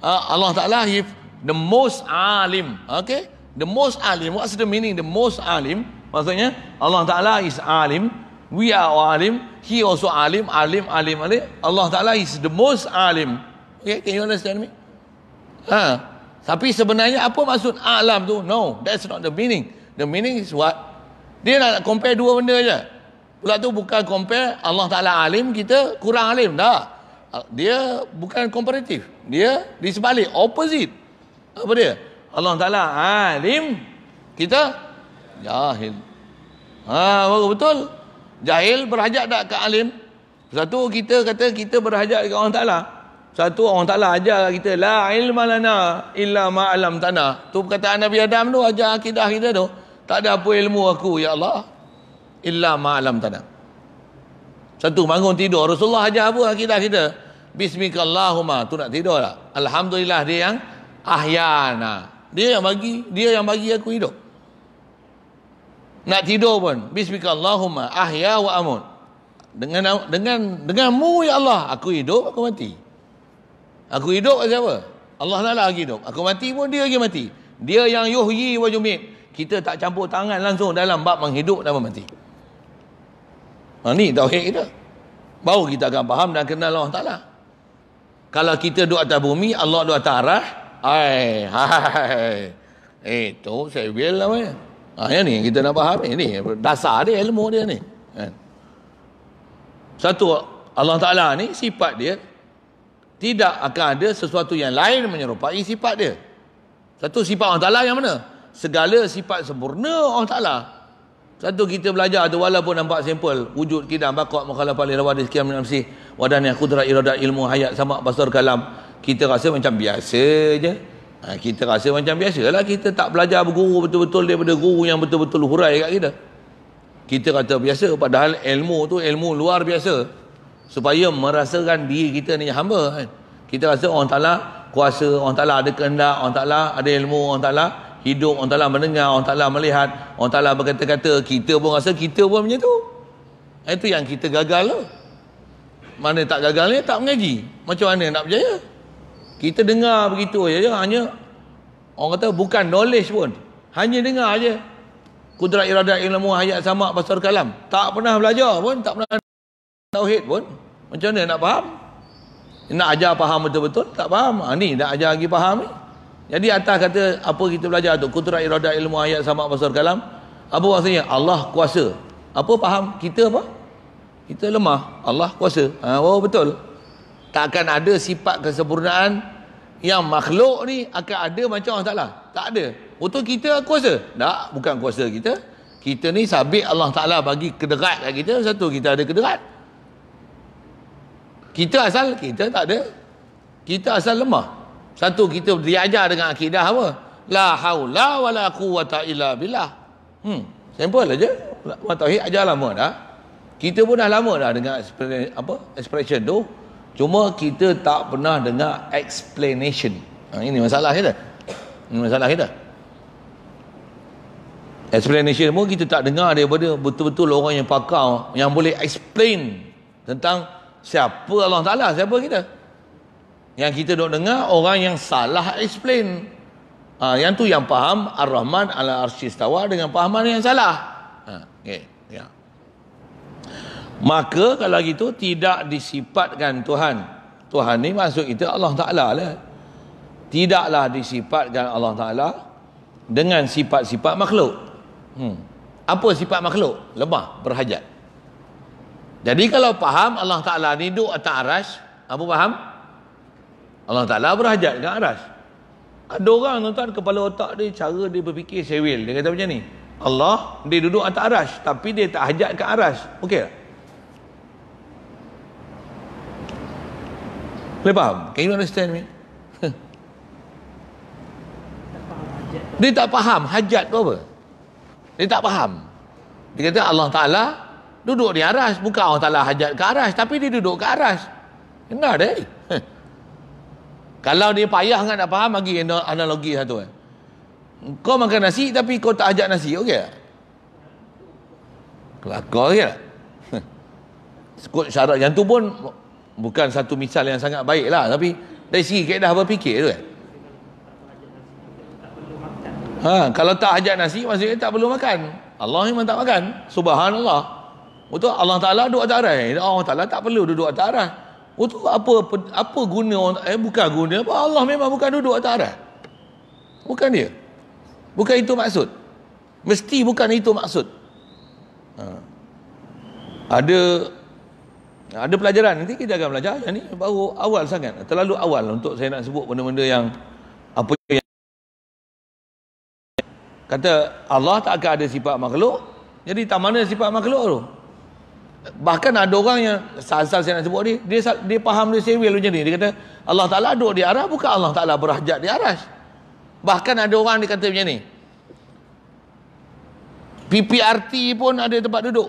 ha, Allah Taala the most alim. Okay? The most alim. What's the meaning? The most alim. Maksudnya Allah Taala is alim. We are alim. He also alim. Alim, alim, alim. Allah Ta'ala is the most alim. Okay, can you understand me? Ha. Tapi sebenarnya apa maksud alam tu? No, that's not the meaning. The meaning is what? Dia nak compare dua benda je. Pula tu bukan compare Allah Ta'ala alim, kita kurang alim. Tak. Dia bukan komparatif. Dia di sebalik, opposite. Apa dia? Allah Ta'ala alim, kita jahil. Ha, betul? Jahil berhajat tak ke alim? Satu kita kata kita berhajat dengan Allah Ta'ala. Satu Allah Ta'ala ajar kita. La ilma lana illa alam tanah. Tu perkataan Nabi Adam tu ajar akidah kita tu. Tak ada apa ilmu aku ya Allah. Illa alam tanah. Satu bangun tidur. Rasulullah ajar apa akidah kita? Bismikallahumma. Tu nak tidur tak? Alhamdulillah dia yang ahyana. Dia yang bagi. Dia yang bagi aku hidup. Nak tidur pun. Bismillahirrahmanirrahim. Ahya wa amun. Dengan dengan denganmu ya Allah, aku hidup, aku mati. Aku hidup kat siapa? Allah Taala lagi hidup. Aku mati pun dia lagi mati. Dia yang yuhyi wa yumit. Kita tak campur tangan langsung dalam bab menghidup dan mati. Ha, ni tauhid kita. Baru kita akan faham dan kenal Allah Taala. Kalau kita duduk atas bumi, Allah duduk atas arah. Hai, hai, hai. Eh, Itu saya bilang namanya. Ha, yang ni kita nak faham ni. Dasar dia ilmu dia ni. Kan? Satu Allah Ta'ala ni sifat dia tidak akan ada sesuatu yang lain menyerupai sifat dia. Satu sifat Allah Ta'ala yang mana? Segala sifat sempurna Allah Ta'ala. Satu kita belajar tu walaupun nampak simple. Wujud kidam bakok mukhalafah lirawah di sekian menamsi. Wadah ni kudra iradat ilmu hayat sama pasar kalam. Kita rasa macam biasa je. Ha, kita rasa macam biasalah kita tak belajar berguru betul-betul daripada guru yang betul-betul hurai kat kita. Kita kata biasa padahal ilmu tu ilmu luar biasa. Supaya merasakan diri kita ni hamba kan. Kita rasa orang Ta'ala kuasa, orang Ta'ala ada kehendak, orang Ta'ala ada ilmu, orang Ta'ala hidup, orang Ta'ala mendengar, orang Ta'ala melihat, orang Ta'ala berkata-kata, kita pun rasa kita pun macam tu. Itu yang kita gagal lah. Mana tak gagal ni, tak mengaji. Macam mana nak berjaya? Ya. Kita dengar begitu saja ya, ya? hanya orang kata bukan knowledge pun. Hanya dengar aja. Kudrat iradat ilmu hayat sama pasal kalam. Tak pernah belajar pun, tak pernah tauhid pun. Macam mana nak faham? Nak ajar faham betul-betul? Tak faham. Ha, ni nak ajar lagi faham ni. Jadi atas kata apa kita belajar tu? Kudrat iradat ilmu hayat sama pasal kalam. Apa maksudnya? Allah kuasa. Apa faham? Kita apa? Kita lemah. Allah kuasa. Ha, oh betul tak akan ada sifat kesempurnaan yang makhluk ni akan ada macam Allah Ta'ala tak ada betul kita kuasa tak bukan kuasa kita kita ni sabit Allah Ta'ala bagi kederat kat kita satu kita ada kederat kita asal kita tak ada kita asal lemah satu kita diajar dengan akidah apa la haula wala quwata illa billah hmm simple aja tauhid ajar lama dah kita pun dah lama dah dengan apa expression tu Cuma kita tak pernah dengar explanation. Ha, ini masalah kita. Ini masalah kita. Explanation pun kita tak dengar daripada betul-betul orang yang pakar yang boleh explain tentang siapa Allah Ta'ala, siapa kita. Yang kita duk dengar orang yang salah explain. Ha, yang tu yang faham Ar-Rahman ala Arshistawa dengan pahaman yang salah. Ha, okay. Maka kalau gitu tidak disifatkan Tuhan. Tuhan ni maksud itu Allah Ta'ala lah. Tidaklah disifatkan Allah Ta'ala dengan sifat-sifat makhluk. Hmm. Apa sifat makhluk? Lemah, berhajat. Jadi kalau faham Allah Ta'ala ni duduk atas aras, apa faham? Allah Ta'ala berhajat dengan aras. Ada orang nonton kepala otak dia cara dia berfikir sewil. Dia kata macam ni. Allah dia duduk atas aras tapi dia tak hajat ke aras. Okey tak? Boleh faham? Can you understand me? Dia tak faham hajat tu apa. Dia tak faham. Dia kata Allah Ta'ala duduk di aras. Bukan Allah Ta'ala hajat ke aras. Tapi dia duduk ke aras. Kenal deh. Kalau dia payah kan tak faham lagi analogi satu. Eh. Kau makan nasi tapi kau tak ajak nasi. Okey tak? Kelakor ke tak? Sekut syarat yang tu pun bukan satu misal yang sangat baik lah tapi dari segi kaedah berfikir tu kan ha, kalau tak hajat nasi maksudnya tak perlu makan Allah memang tak makan subhanallah betul Allah Ta'ala duduk atas arah eh, Allah Ta'ala tak perlu duduk atas arah betul apa, apa apa guna eh bukan guna apa Allah memang bukan duduk atas arah bukan dia bukan itu maksud mesti bukan itu maksud ha. ada ada pelajaran nanti kita akan belajar yang ni baru awal sangat. Terlalu awal untuk saya nak sebut benda-benda yang apa yang kata Allah tak akan ada sifat makhluk. Jadi tak mana sifat makhluk tu? Bahkan ada orang yang asal saya nak sebut ni, dia dia faham dia sewil macam ni. Dia kata Allah Taala duduk di aras bukan Allah Taala berhajat di aras. Bahkan ada orang dia kata macam ni. PPRT pun ada tempat duduk.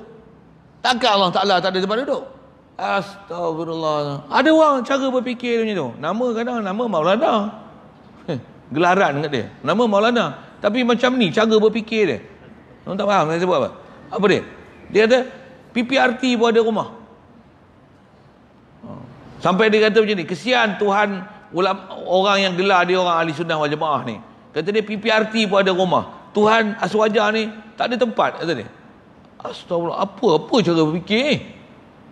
Takkan Allah Taala tak ada tempat duduk? Astagfirullah. Ada orang cara berfikir macam tu. Nama kadang nama Maulana. Gelaran dekat dia. Nama Maulana. Tapi macam ni cara berfikir dia. Tuan tak faham saya sebut apa? Apa dia? Dia ada PPRT buat ada rumah. Oh. Sampai dia kata macam ni, kesian Tuhan ulam, orang yang gelar dia orang ahli sunnah wal jemaah ni. Kata dia PPRT buat ada rumah. Tuhan aswaja ni tak ada tempat kata dia. Astagfirullah, apa apa cara berfikir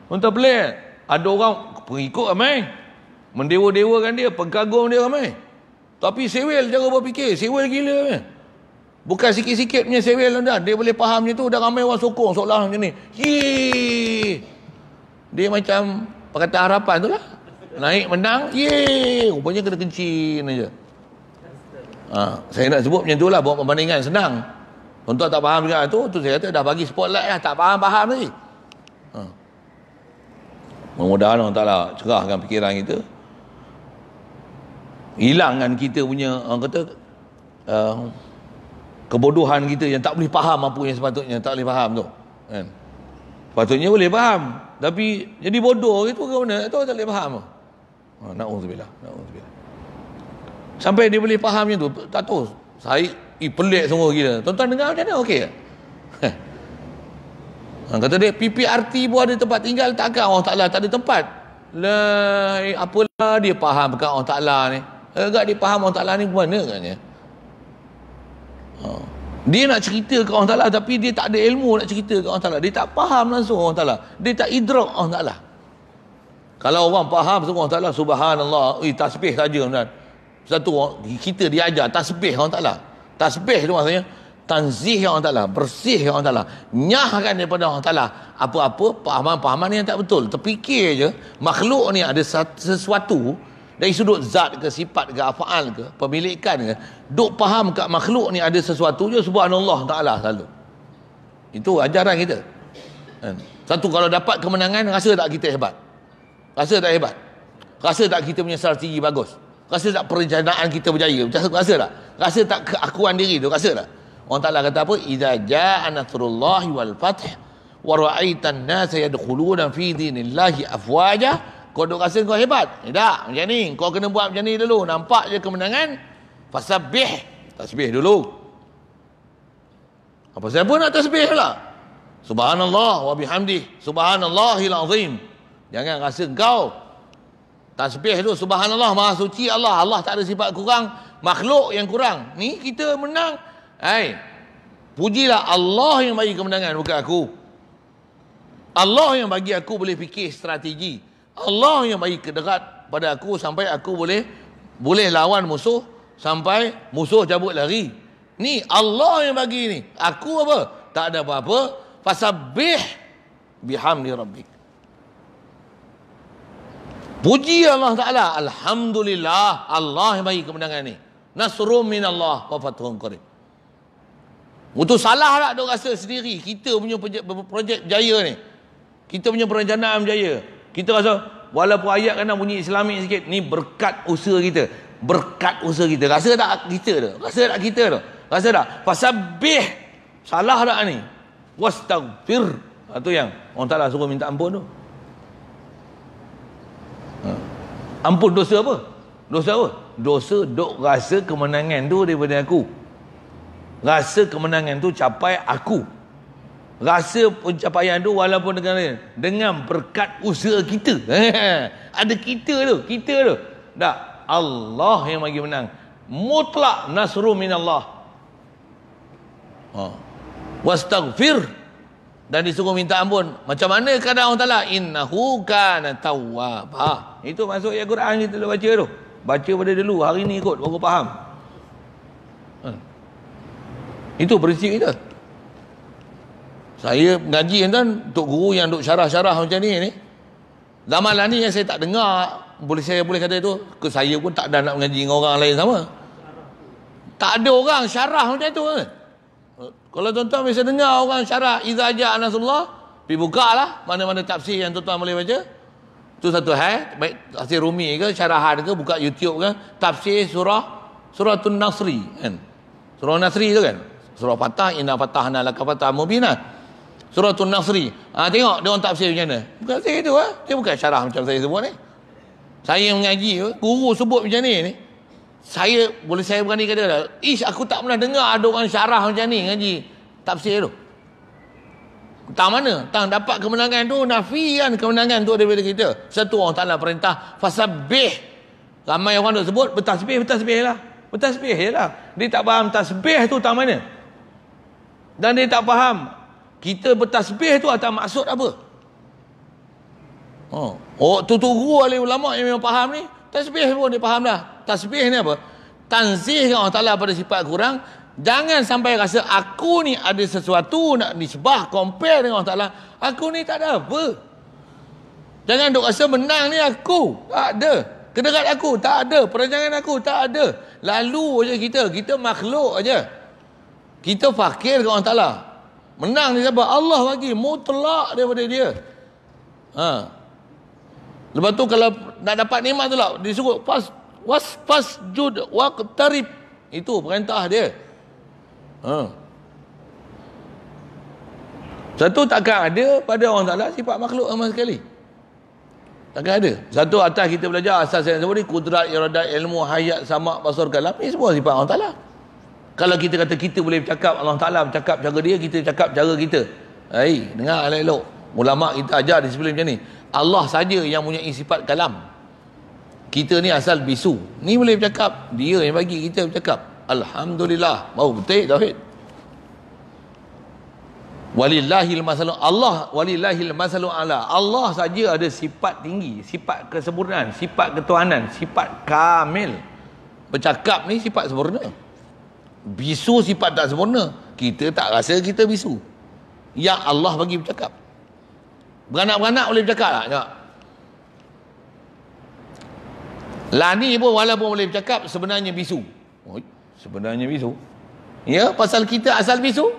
Entah pelik. Ada orang pengikut ramai. mendewa kan dia, pengkagum dia ramai. Tapi sewel jangan berfikir. Sewel gila ramai. Bukan sikit-sikit punya sewel anda. Dia boleh faham macam tu. Dah ramai orang sokong seolah macam ni. Yee! Dia macam perkataan harapan tu lah. Naik menang. Yee! Rupanya kena kencin aja. Ha, saya nak sebut macam tu lah. Buat perbandingan senang. Tuan-tuan tak faham juga tu. Tu saya kata dah bagi spotlight lah. Tak faham-faham lagi. Ha. Mudah-mudahan Memudahkan Allah Ta'ala cerahkan fikiran kita. Hilangkan kita punya, orang kata, uh, kebodohan kita yang tak boleh faham apa yang sepatutnya. Tak boleh faham tu. Kan? Sepatutnya boleh faham. Tapi jadi bodoh itu ke mana? Itu tak boleh faham. Ha, na'udzubillah. Na'udzubillah. Sampai dia boleh fahamnya tu. Tak tahu. Saya, eh, pelik semua gila. Tuan-tuan dengar macam mana? Okey Ha, kata dia PPRT pun ada tempat tinggal takkan Allah Ta'ala tak ada tempat La, apalah dia faham kat Allah Ta'ala ni agak dia faham Allah Ta'ala ni ke mana katanya ha. dia nak cerita kat Allah Ta'ala tapi dia tak ada ilmu nak cerita kat Allah Ta'ala dia tak faham langsung Allah Ta'ala dia tak idrak Allah Ta'ala kalau orang faham semua Allah Ta'ala subhanallah ui, eh, tasbih saja benar satu kita diajar tasbih Allah Ta'ala tasbih tu maksudnya tanzih yang Allah Ta'ala, bersih yang Allah Ta'ala, nyahkan daripada Allah Ta'ala, apa-apa pahaman-pahaman yang tak betul. Terfikir je, makhluk ni ada sesuatu, dari sudut zat ke sifat ke afaal ke pemilikan ke duk faham kat makhluk ni ada sesuatu je subhanallah taala selalu itu ajaran kita kan? satu kalau dapat kemenangan rasa tak kita hebat rasa tak hebat rasa tak kita punya strategi bagus rasa tak perencanaan kita berjaya rasa tak rasa tak keakuan diri tu rasa tak Orang Ta'ala kata apa? Iza ja'a nasrullahi wal fath wa ra'aitan nas yadkhuluna fi dinillahi afwaja. Kau duk rasa kau hebat? tidak. tak, macam ni. Kau kena buat macam ni dulu. Nampak je kemenangan. Fasabih. Tasbih dulu. Apa siapa nak tasbih pula? Subhanallah wa bihamdih. Subhanallahil azim. Jangan rasa kau tasbih tu subhanallah maha suci Allah. Allah tak ada sifat kurang, makhluk yang kurang. Ni kita menang Hai. Pujilah Allah yang bagi kemenangan bukan aku. Allah yang bagi aku boleh fikir strategi. Allah yang bagi kedekat pada aku sampai aku boleh boleh lawan musuh sampai musuh cabut lari. Ni Allah yang bagi ni. Aku apa? Tak ada apa-apa. Fasabbih bihamdi rabbik. Puji Allah Ta'ala. Alhamdulillah Allah yang bagi kemenangan ni. Nasrum min Allah wa fathun qarib. Betul salah lah dia rasa sendiri. Kita punya projek, projek berjaya ni. Kita punya perancangan berjaya. Kita rasa walaupun ayat kena bunyi Islamik sikit. Ni berkat usaha kita. Berkat usaha kita. Rasa tak kita tu? Rasa tak kita tu? Rasa tak? Pasal bih. Salah tak ni? Wastagfir. Itu ha, yang orang taklah suruh minta ampun tu. Ha. Ampun dosa apa? Dosa apa? Dosa dok rasa kemenangan tu daripada aku rasa kemenangan tu capai aku rasa pencapaian tu walaupun dengan dengan berkat usaha kita ada kita tu kita tu tak Allah yang bagi menang mutlak nasru minallah ha wastaghfir dan disuruh minta ampun macam mana kata Allah Taala innahu kana tawwab ha itu masuk ayat Quran kita dah baca tu baca pada dulu hari ni kot baru faham ha. Itu prinsip kita. Saya mengaji tuan untuk guru yang duk syarah-syarah macam ni ni. Zaman lah yang saya tak dengar, boleh saya boleh kata itu, ke saya pun tak ada nak mengaji dengan orang lain sama. Tak ada orang syarah macam tu. Kan? Kalau tuan-tuan bisa dengar orang syarah Iza Ja Anasullah, pergi buka lah mana-mana tafsir yang tuan-tuan boleh baca. Itu satu hal, baik tafsir Rumi ke, syarahan ke, buka YouTube ke, tafsir surah Surah Tun Nasri kan. Surah Nasri tu kan. Surah Fatah inna fatahna laka fatah mubina. Surah tu Nasri. Ha, tengok dia orang tafsir macam mana. Bukan saya tu lah. Ha? Dia bukan syarah macam saya sebut ni. Saya mengaji. Ha? Guru sebut macam ni ni. Saya boleh saya berani kata dah. Ish aku tak pernah dengar ada orang syarah macam ni ngaji. Tafsir tu. Tak mana. Tak dapat kemenangan tu. Nafian kemenangan tu daripada kita. Satu orang taklah perintah. Fasabih. Ramai orang tu sebut. Bertasbih, bertasbih lah. Bertasbih je lah. Dia tak faham tasbih tu tak mana. Dan dia tak faham kita bertasbih tu atas maksud apa? Oh, oh tu tu guru ulama yang memang faham ni, tasbih pun dia faham dah. Tasbih ni apa? Tanzih Allah Taala pada sifat kurang, jangan sampai rasa aku ni ada sesuatu nak disebah compare dengan Allah Taala. Aku ni tak ada apa. Jangan duk rasa menang ni aku. Tak ada. Kedekat aku tak ada, perancangan aku tak ada. Lalu aja kita, kita makhluk aja. Kita fakir ke orang ta'ala. Menang ni siapa? Allah bagi. Mutlak daripada dia. Ha. Lepas tu kalau nak dapat nikmat tu lah. Dia suruh pas. Was pas jud waqtarib. Itu perintah dia. Ha. Satu takkan ada pada orang ta'ala sifat makhluk sama sekali. Takkan ada. Satu atas kita belajar asas yang sebut ni. Kudrat, iradat, ilmu, hayat, sama basur, kalam. Ini semua sifat orang ta'ala kalau kita kata kita boleh bercakap Allah Ta'ala bercakap cara dia kita cakap cara kita hei dengar elok-elok ulama' kita ajar disiplin macam ni Allah saja yang punya sifat kalam kita ni asal bisu ni boleh bercakap dia yang bagi kita bercakap Alhamdulillah mau betik Tauhid Walillahil masalu Allah walillahil masalu ala Allah saja ada sifat tinggi sifat kesempurnaan sifat ketuhanan sifat kamil bercakap ni sifat sempurna Bisu sifat tak sempurna. Kita tak rasa kita bisu. Yang Allah bagi bercakap. Beranak-beranak boleh bercakap tak? Tengok. Lani pun walaupun boleh bercakap sebenarnya bisu. Oh, sebenarnya bisu. Ya, pasal kita asal bisu.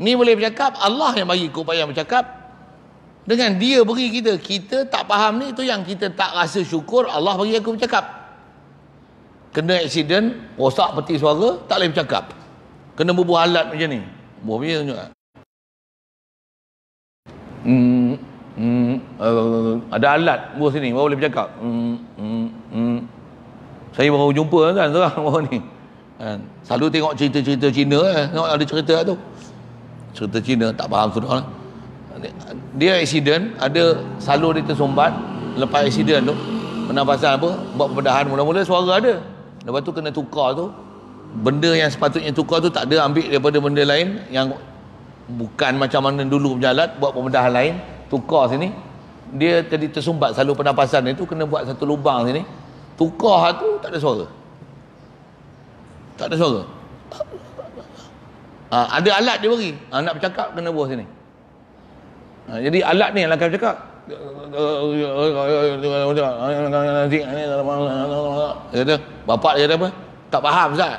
Ni boleh bercakap, Allah yang bagi keupayaan bercakap. Dengan dia beri kita, kita tak faham ni, tu yang kita tak rasa syukur, Allah bagi aku bercakap kena aksiden rosak peti suara tak boleh bercakap kena bubuh alat macam ni bubuh dia tunjuk hmm hmm eh, ada alat bubuh sini baru boleh bercakap hmm hmm hmm saya baru jumpa kan seorang bubuh ni kan selalu tengok cerita-cerita Cina eh. tengok ada cerita tu cerita Cina tak faham sudah lah. dia aksiden ada salur dia tersumbat lepas aksiden tu penafasan apa buat perbedahan mula-mula suara ada lepas tu kena tukar tu benda yang sepatutnya tukar tu tak ada ambil daripada benda lain yang bukan macam mana dulu berjalan buat pembedahan lain tukar sini dia tadi tersumbat selalu pernafasan Dia tu kena buat satu lubang sini tukar tu tak ada suara tak ada suara ha, ada alat dia beri ha, ah, nak bercakap kena buat sini ha, jadi alat ni yang akan bercakap kata, bapak dia kata apa? Tak faham Ustaz.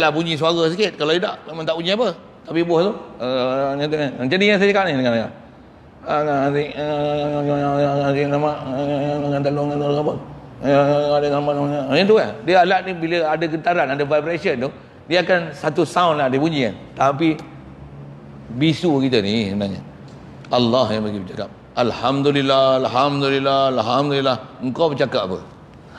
lah bunyi suara sikit. Kalau tidak, memang tak bunyi apa. Tapi bos tu. Eh, Macam ni yang saya cakap ni. Dengar, dengar. Ini tu kan Dia alat ni bila ada getaran Ada vibration tu Dia akan satu sound lah Dia bunyi kan Tapi Bisu kita ni sebenarnya Allah yang bagi bercakap Alhamdulillah, Alhamdulillah, Alhamdulillah. Engkau bercakap apa?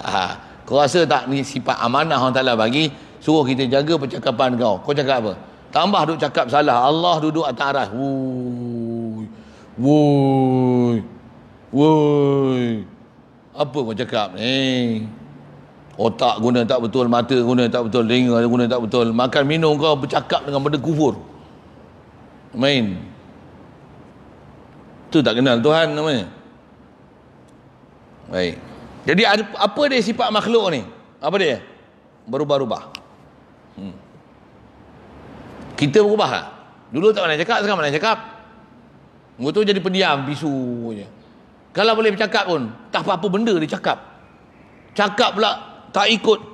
Ha, kau rasa tak ni sifat amanah Allah Ta'ala bagi? Suruh kita jaga percakapan kau. Kau cakap apa? Tambah duk cakap salah. Allah duduk atas aras. Wuuuy. Wuuuy. Wuuuy. Apa kau cakap ni? Eh. Otak guna tak betul, mata guna tak betul, telinga guna tak betul. Makan minum kau bercakap dengan benda kufur. Main. Main. Itu tak kenal Tuhan namanya. Baik. Jadi apa dia sifat makhluk ni? Apa dia? Berubah-ubah. Hmm. Kita berubah lah. Dulu tak pandai cakap, sekarang pandai cakap. Gua tu jadi pendiam, bisu je. Kalau boleh bercakap pun, tak apa-apa benda dia cakap. Cakap pula tak ikut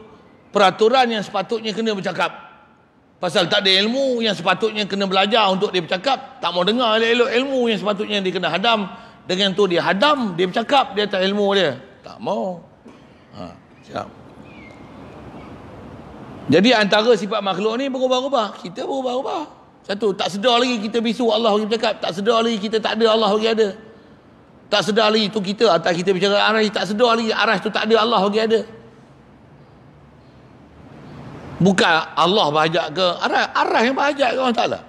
peraturan yang sepatutnya kena bercakap. Pasal tak ada ilmu yang sepatutnya kena belajar untuk dia bercakap. Tak mau dengar elok-elok ilmu yang sepatutnya dia kena hadam. Dengan tu dia hadam, dia bercakap, dia tak ilmu dia. Tak mau. Ha, siap. Jadi antara sifat makhluk ni berubah-ubah. Kita berubah-ubah. Satu, tak sedar lagi kita bisu Allah bagi bercakap. Tak sedar lagi kita tak ada Allah bagi ada. Tak sedar lagi itu kita. atau kita bicara arah, tak sedar lagi arah tu tak ada Allah bagi Ada bukan Allah bajak ke arah arah yang bajak ke orang taala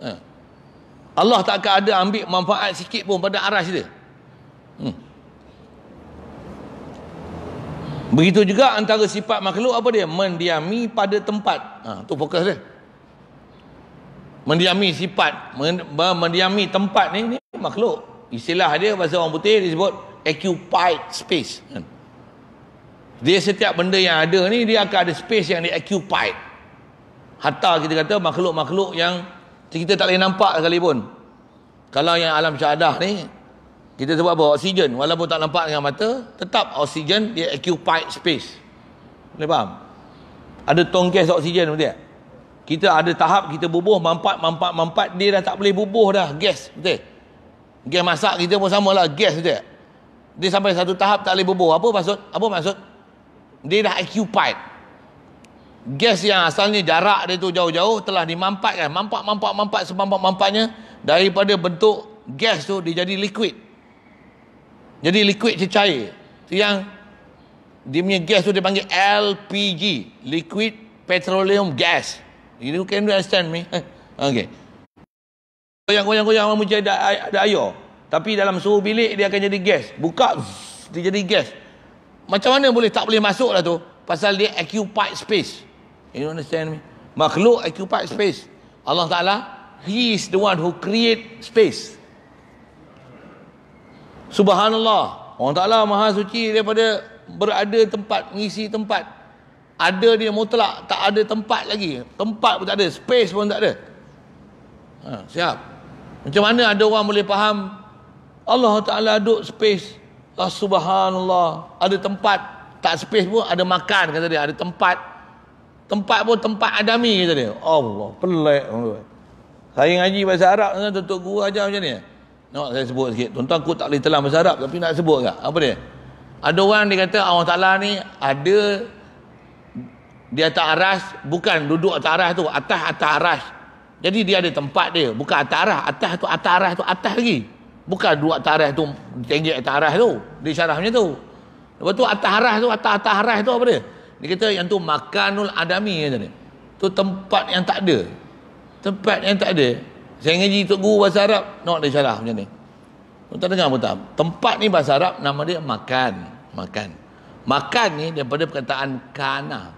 ha. Allah tak akan ada ambil manfaat sikit pun pada arah dia hmm. begitu juga antara sifat makhluk apa dia mendiami pada tempat ha, tu fokus dia mendiami sifat mendiami tempat ni, ni makhluk istilah dia bahasa orang putih disebut occupied space hmm dia setiap benda yang ada ni dia akan ada space yang dia occupy hatta kita kata makhluk-makhluk yang kita tak boleh nampak sekalipun kalau yang alam syahadah ni kita sebab apa? oksigen walaupun tak nampak dengan mata tetap oksigen dia occupy space boleh faham? ada gas oksigen betul tak? kita ada tahap kita bubuh mampat mampat mampat dia dah tak boleh bubuh dah gas betul gas masak kita pun samalah gas betul tak? dia sampai satu tahap tak boleh bubuh apa maksud? apa maksud? dia dah occupied gas yang asalnya jarak dia tu jauh-jauh telah dimampatkan mampat-mampat-mampat semampat-mampatnya daripada bentuk gas tu dia jadi liquid jadi liquid cecair tu yang dia punya gas tu dia panggil LPG liquid petroleum gas you can understand me eh, okay goyang-goyang goyang macam ada, ada air tapi dalam suhu bilik dia akan jadi gas buka dia jadi gas macam mana boleh tak boleh masuk lah tu? Pasal dia occupied space. You understand me? Makhluk occupied space. Allah Ta'ala, He is the one who create space. Subhanallah. Allah Ta'ala maha suci daripada berada tempat, mengisi tempat. Ada dia mutlak, tak ada tempat lagi. Tempat pun tak ada, space pun tak ada. Ha, siap. Macam mana ada orang boleh faham Allah Ta'ala duduk space Oh, subhanallah. Ada tempat. Tak space pun ada makan kata dia. Ada tempat. Tempat pun tempat adami kata dia. Allah. Pelik. Saya ngaji bahasa Arab. Tentuk guru ajar macam ni. Nak saya sebut sikit. Tuan-tuan aku tak boleh telan bahasa Arab. Tapi nak sebut tak. Apa dia? Ada orang dia kata Allah Ta'ala ni ada di atas aras. Bukan duduk atas aras tu. Atas atas aras. Jadi dia ada tempat dia. Bukan atas aras. Atas tu atas aras tu atas lagi. Bukan dua atas arah tu tinggi atas arah tu. Dia syarah macam tu. Lepas tu atas arah tu atas atas arah tu apa dia? Dia kata yang tu makanul adami kata dia. Tu tempat yang tak ada. Tempat yang tak ada. Saya ngaji tok guru bahasa Arab, nak dia syarah macam ni. Tu tak dengar apa Tempat ni bahasa Arab nama dia makan, makan. Makan ni daripada perkataan kana.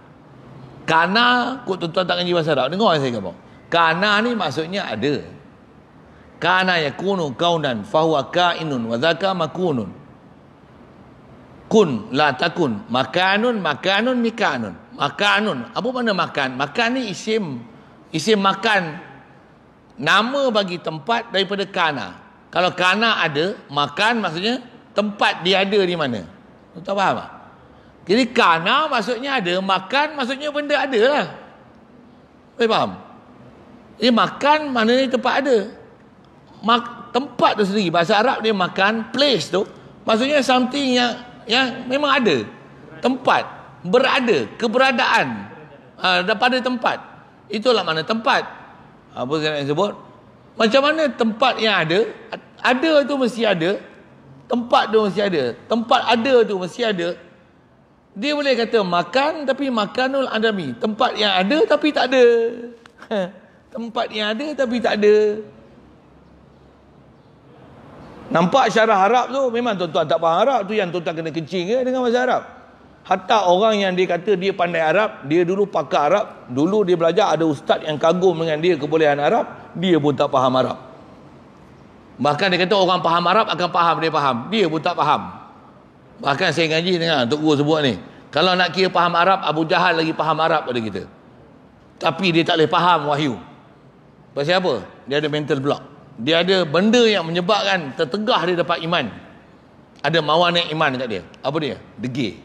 Kana kut tuan-tuan tak ngaji bahasa Arab. Dengar saya kata. Kana ni maksudnya ada kana yakunu kaunan fahuwa kainun wa dhaka makunun kun la takun makanun makanun mikanun makanun apa makna makan makan ni isim isim makan nama bagi tempat daripada kana kalau kana ada makan maksudnya tempat dia ada di mana tu tak faham tak jadi kana maksudnya ada makan maksudnya benda ada lah boleh faham jadi makan mana tempat ada mak, tempat tu sendiri bahasa Arab dia makan place tu maksudnya something yang yang memang ada tempat berada keberadaan uh, daripada tempat itulah mana tempat apa saya nak sebut macam mana tempat yang ada ada tu mesti ada tempat tu mesti ada tempat ada tu mesti ada dia boleh kata makan tapi makanul adami tempat yang ada tapi tak ada tempat yang ada tapi tak ada Nampak syarah Arab tu memang tuan-tuan tak faham Arab tu yang tuan-tuan kena kencing ke dengan bahasa Arab. Hatta orang yang dia kata dia pandai Arab, dia dulu pakar Arab, dulu dia belajar ada ustaz yang kagum dengan dia kebolehan Arab, dia pun tak faham Arab. Bahkan dia kata orang faham Arab akan faham dia faham. Dia pun tak faham. Bahkan saya ngaji dengan Tok Guru sebut ni. Kalau nak kira faham Arab, Abu Jahal lagi faham Arab pada kita. Tapi dia tak boleh faham wahyu. Pasal apa? Dia ada mental block dia ada benda yang menyebabkan tertegah dia dapat iman ada mawar naik iman dekat dia apa dia degil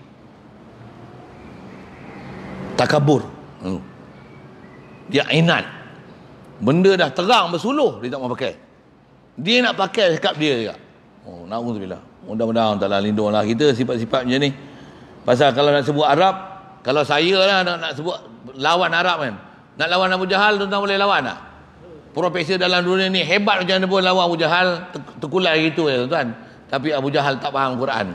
takabur hmm. dia inat benda dah terang bersuluh dia tak mau pakai dia nak pakai cakap dia juga oh na'udzubillah mudah-mudahan taklah lindung lah kita sifat-sifat macam ni pasal kalau nak sebut Arab kalau saya lah nak, nak sebut lawan Arab kan nak lawan Abu Jahal tuan-tuan boleh lawan tak lah? Profesor dalam dunia ni hebat macam mana pun lawan Abu Jahal tekulah gitu ya eh, tuan. Tapi Abu Jahal tak faham Quran.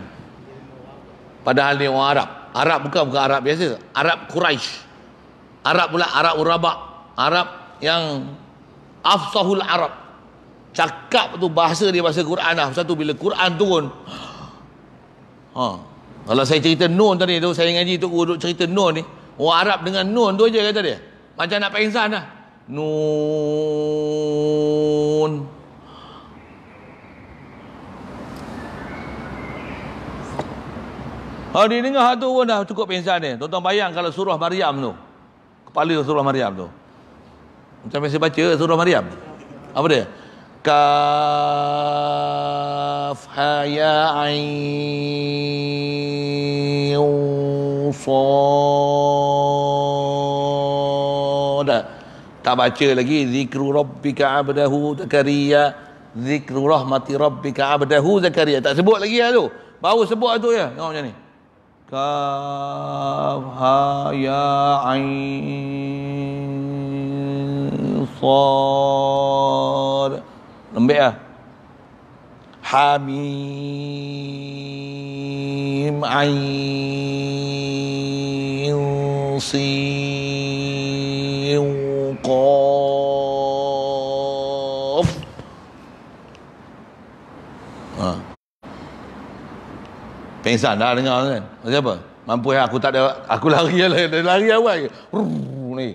Padahal dia orang Arab. Arab bukan bukan Arab biasa. Arab Quraisy. Arab pula Arab Urabak. Arab yang Afsahul Arab. Cakap tu bahasa dia bahasa Quran lah. Satu bila Quran turun. Ha. Kalau saya cerita Nun tadi tu, saya ngaji tu duduk cerita Nun ni. Orang Arab dengan Nun tu aja kata dia. Macam nak pengsan lah. Nun Kalau ha, dia dengar tu pun dah cukup pensan ni tuan bayang kalau surah Maryam tu Kepala surah Maryam tu Macam biasa baca surah Maryam Apa dia? Kaf Haya Ayyusah tak baca lagi zikru rabbika abdahu zakaria zikru rahmati rabbika abdahu zakaria tak sebut lagi lah tu baru sebut lah tu je ya. tengok macam ni kaf ha ya ain sad lembik lah. hamim ain qaf ha. Pengsan dah dengar kan Macam apa Mampu ya aku tak ada Aku lari lah Dia lari awal Ruh, ni.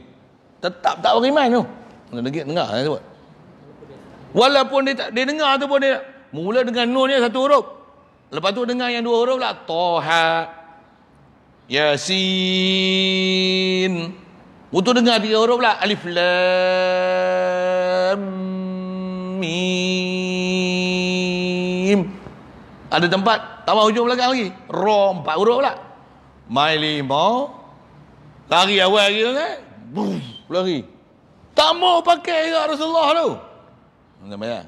Tetap tak beriman tu Dengar, dengar eh, kan sebut Walaupun dia, tak, dia dengar tu pun dia Mula dengan nur ni satu huruf Lepas tu dengar yang dua huruf lah Toha Yasin Yasin Butuh dengar tiga huruf pula. Alif Lam Mim. Ada tempat. Tambah hujung belakang lagi. Ra empat huruf pula. Mai lima. Lari awal lagi. Kan? Buf, lari. Tak mau pakai ya Rasulullah tu. Nampak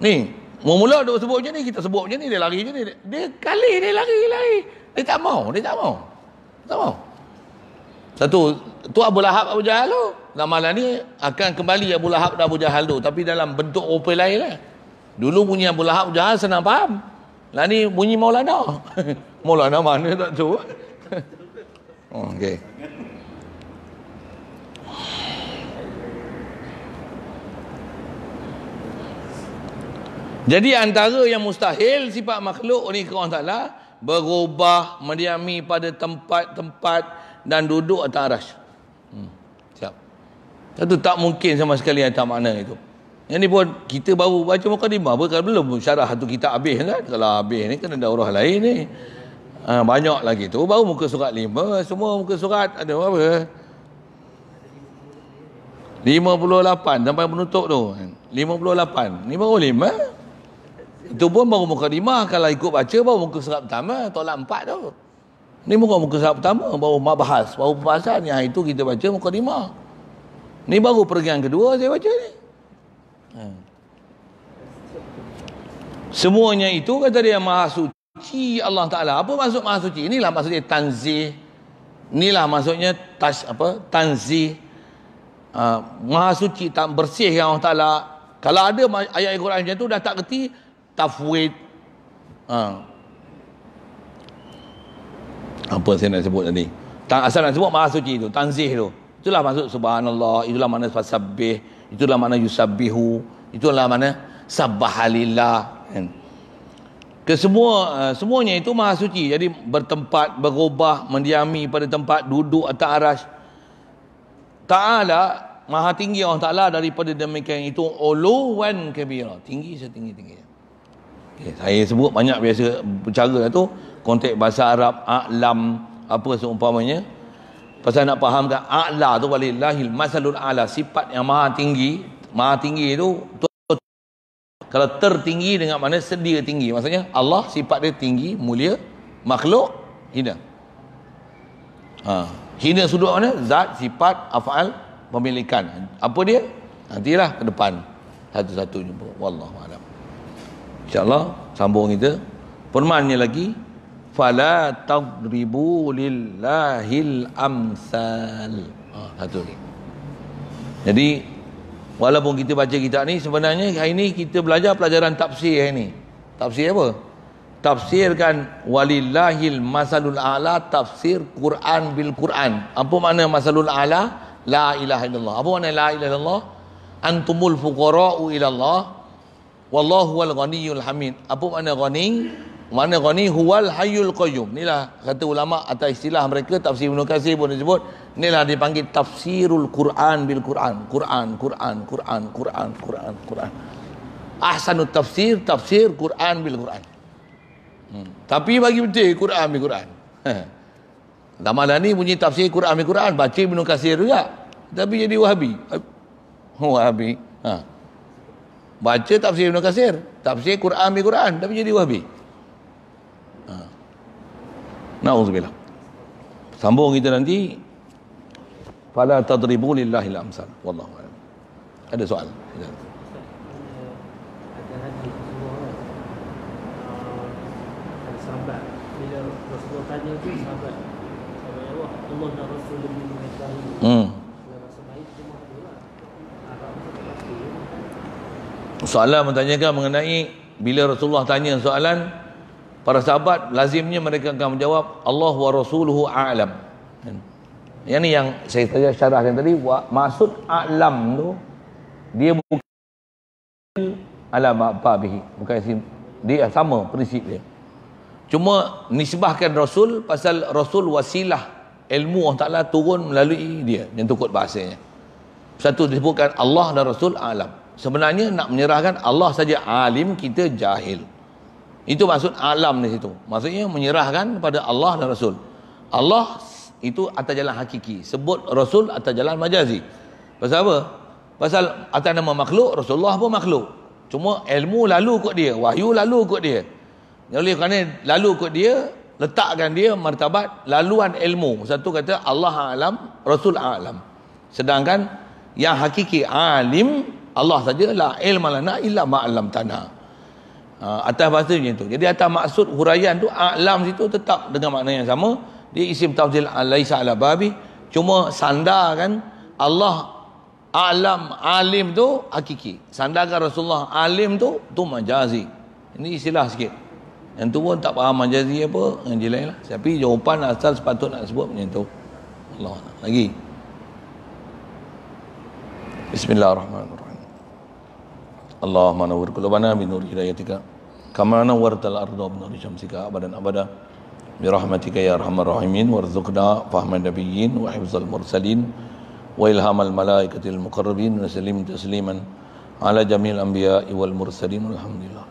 Ni. Mula-mula dia sebut macam ni. Kita sebut macam ni. Dia lari macam ni. Dia, kali dia lari. lari. Dia tak mau. Dia tak mau. Tak mau. Satu tu Abu Lahab Abu Jahal tu. Dan malam ni akan kembali Abu Lahab dan Abu Jahal tu tapi dalam bentuk rupa lain lah. Dulu bunyi Abu Lahab Abu Jahal senang faham. Lah ni bunyi Maulana. Maulana mana tak tahu. oh, okey. Jadi antara yang mustahil sifat makhluk ni kerana Allah berubah mendiami pada tempat-tempat dan duduk atas aras. Hmm. Siap. Itu tak mungkin sama sekali yang tak makna itu. Yang ni pun kita baru baca muka mukadimah. kalau belum syarah tu kita habis kan. Kalau habis ni kena ada orang lain ni. Ha, banyak lagi tu. Baru muka surat lima. Semua muka surat ada apa? Lima puluh lapan sampai penutup tu. 58. Ni baru lima. Itu pun baru mukadimah. Kalau ikut baca baru muka surat pertama. Tolak empat tu. Ni muka muka sahab pertama baru bahas, baru pembahasan yang itu kita baca muka lima. Ni baru pergian kedua saya baca ni. Ha. Semuanya itu kata dia maha suci Allah Taala. Apa maksud maha suci? Inilah maksudnya tanzih. Inilah maksudnya tas apa? Tanzih. Ha. maha suci tak bersih yang Allah Taala. Kalau ada ayat Al-Quran macam tu dah tak reti tafwid. Ha apa saya nak sebut tadi tak asal nak sebut maha suci itu tanzih itu itulah maksud subhanallah itulah makna fasabbih itulah makna yusabbihu itulah makna sabbahalillah kan Kesemua eh, semuanya itu maha suci jadi bertempat berubah mendiami pada tempat duduk atau aras ta'ala maha tinggi Allah ta'ala daripada demikian itu uluwan kabira tinggi setinggi-tingginya okay, eh, saya sebut banyak biasa bercara tu konteks bahasa Arab a'lam apa seumpamanya pasal nak faham kan a'la tu walillahil masalul a'la sifat yang maha tinggi maha tinggi tu, tu, kalau tertinggi dengan mana sedia tinggi maksudnya Allah sifat dia tinggi mulia makhluk hina ha. hina sudut mana zat sifat af'al pemilikan apa dia nantilah ke depan satu-satu jumpa wallahualam insyaAllah sambung kita permanya lagi fala tadribu lillahil amsal ha satu ni jadi walaupun kita baca kitab ni sebenarnya hari ni kita belajar pelajaran tafsir hari ni tafsir apa tafsirkan walillahil masalul a'la tafsir Quran bil Quran apa makna masalul a'la la ilaha illallah apa makna la ilaha illallah antumul fuqara'u ilallah wallahu wal ghaniyul hamid apa makna ghani mana kau ni huwal hayyul qayyum. Inilah kata ulama atau istilah mereka tafsir Ibnu Katsir pun disebut. Inilah dipanggil tafsirul Quran bil Quran. Quran, Quran, Quran, Quran, Quran, Quran. Ahsanut tafsir tafsir Quran bil Quran. Hmm. Tapi bagi betul Quran bil Quran. Lama-lama ni bunyi tafsir Quran bil Quran baca Ibnu Katsir juga. Tapi jadi Wahabi. Wahabi. Ha. Baca tafsir Ibnu Katsir, tafsir Quran bil Quran tapi jadi Wahabi. Nauzubillah. Sambung kita nanti. Fala tadribu lillahi al-amsal. Wallahu a'lam. Ada soal? Ada. Hmm. Lah. Soalan menanyakan mengenai bila Rasulullah tanya soalan, para sahabat lazimnya mereka akan menjawab Allah wa rasuluhu a'lam hmm. yang ni yang saya tanya syarahkan tadi maksud a'lam tu dia bukan alam apa bihi bukan dia sama prinsip dia cuma nisbahkan rasul pasal rasul wasilah ilmu Allah Ta'ala turun melalui dia yang tukut bahasanya satu disebutkan Allah dan Rasul alam sebenarnya nak menyerahkan Allah saja alim kita jahil itu maksud alam di situ. Maksudnya menyerahkan kepada Allah dan Rasul. Allah itu atas jalan hakiki. Sebut Rasul atas jalan majazi. Pasal apa? Pasal atas nama makhluk, Rasulullah pun makhluk. Cuma ilmu lalu kot dia. Wahyu lalu kot dia. Oleh kerana lalu kot dia, letakkan dia martabat laluan ilmu. Satu kata Allah alam, Rasul alam. Sedangkan yang hakiki alim, Allah saja sajalah ilmalana illa ma'alam tanah. Ha, atas bahasa macam tu. Jadi atas maksud huraian tu alam situ tetap dengan makna yang sama. Dia isim tafdil alaisa ala babi. Cuma sandarkan Allah alam alim tu hakiki. Sandarkan Rasulullah alim tu tu majazi. Ini istilah sikit. Yang tu pun tak faham majazi apa yang jelain lah. Tapi jawapan asal sepatut nak sebut macam tu. Allah lagi. Bismillahirrahmanirrahim. اللهم نور قلوبنا بنور هدايتك كما نورت الأرض بنور شمسك أبدا أبدا برحمتك يا أرحم الراحمين وارزقنا فهم النبيين وحفظ المرسلين وإلهام الملائكة المقربين وسلم تسليما على جميع الأنبياء والمرسلين والحمد لله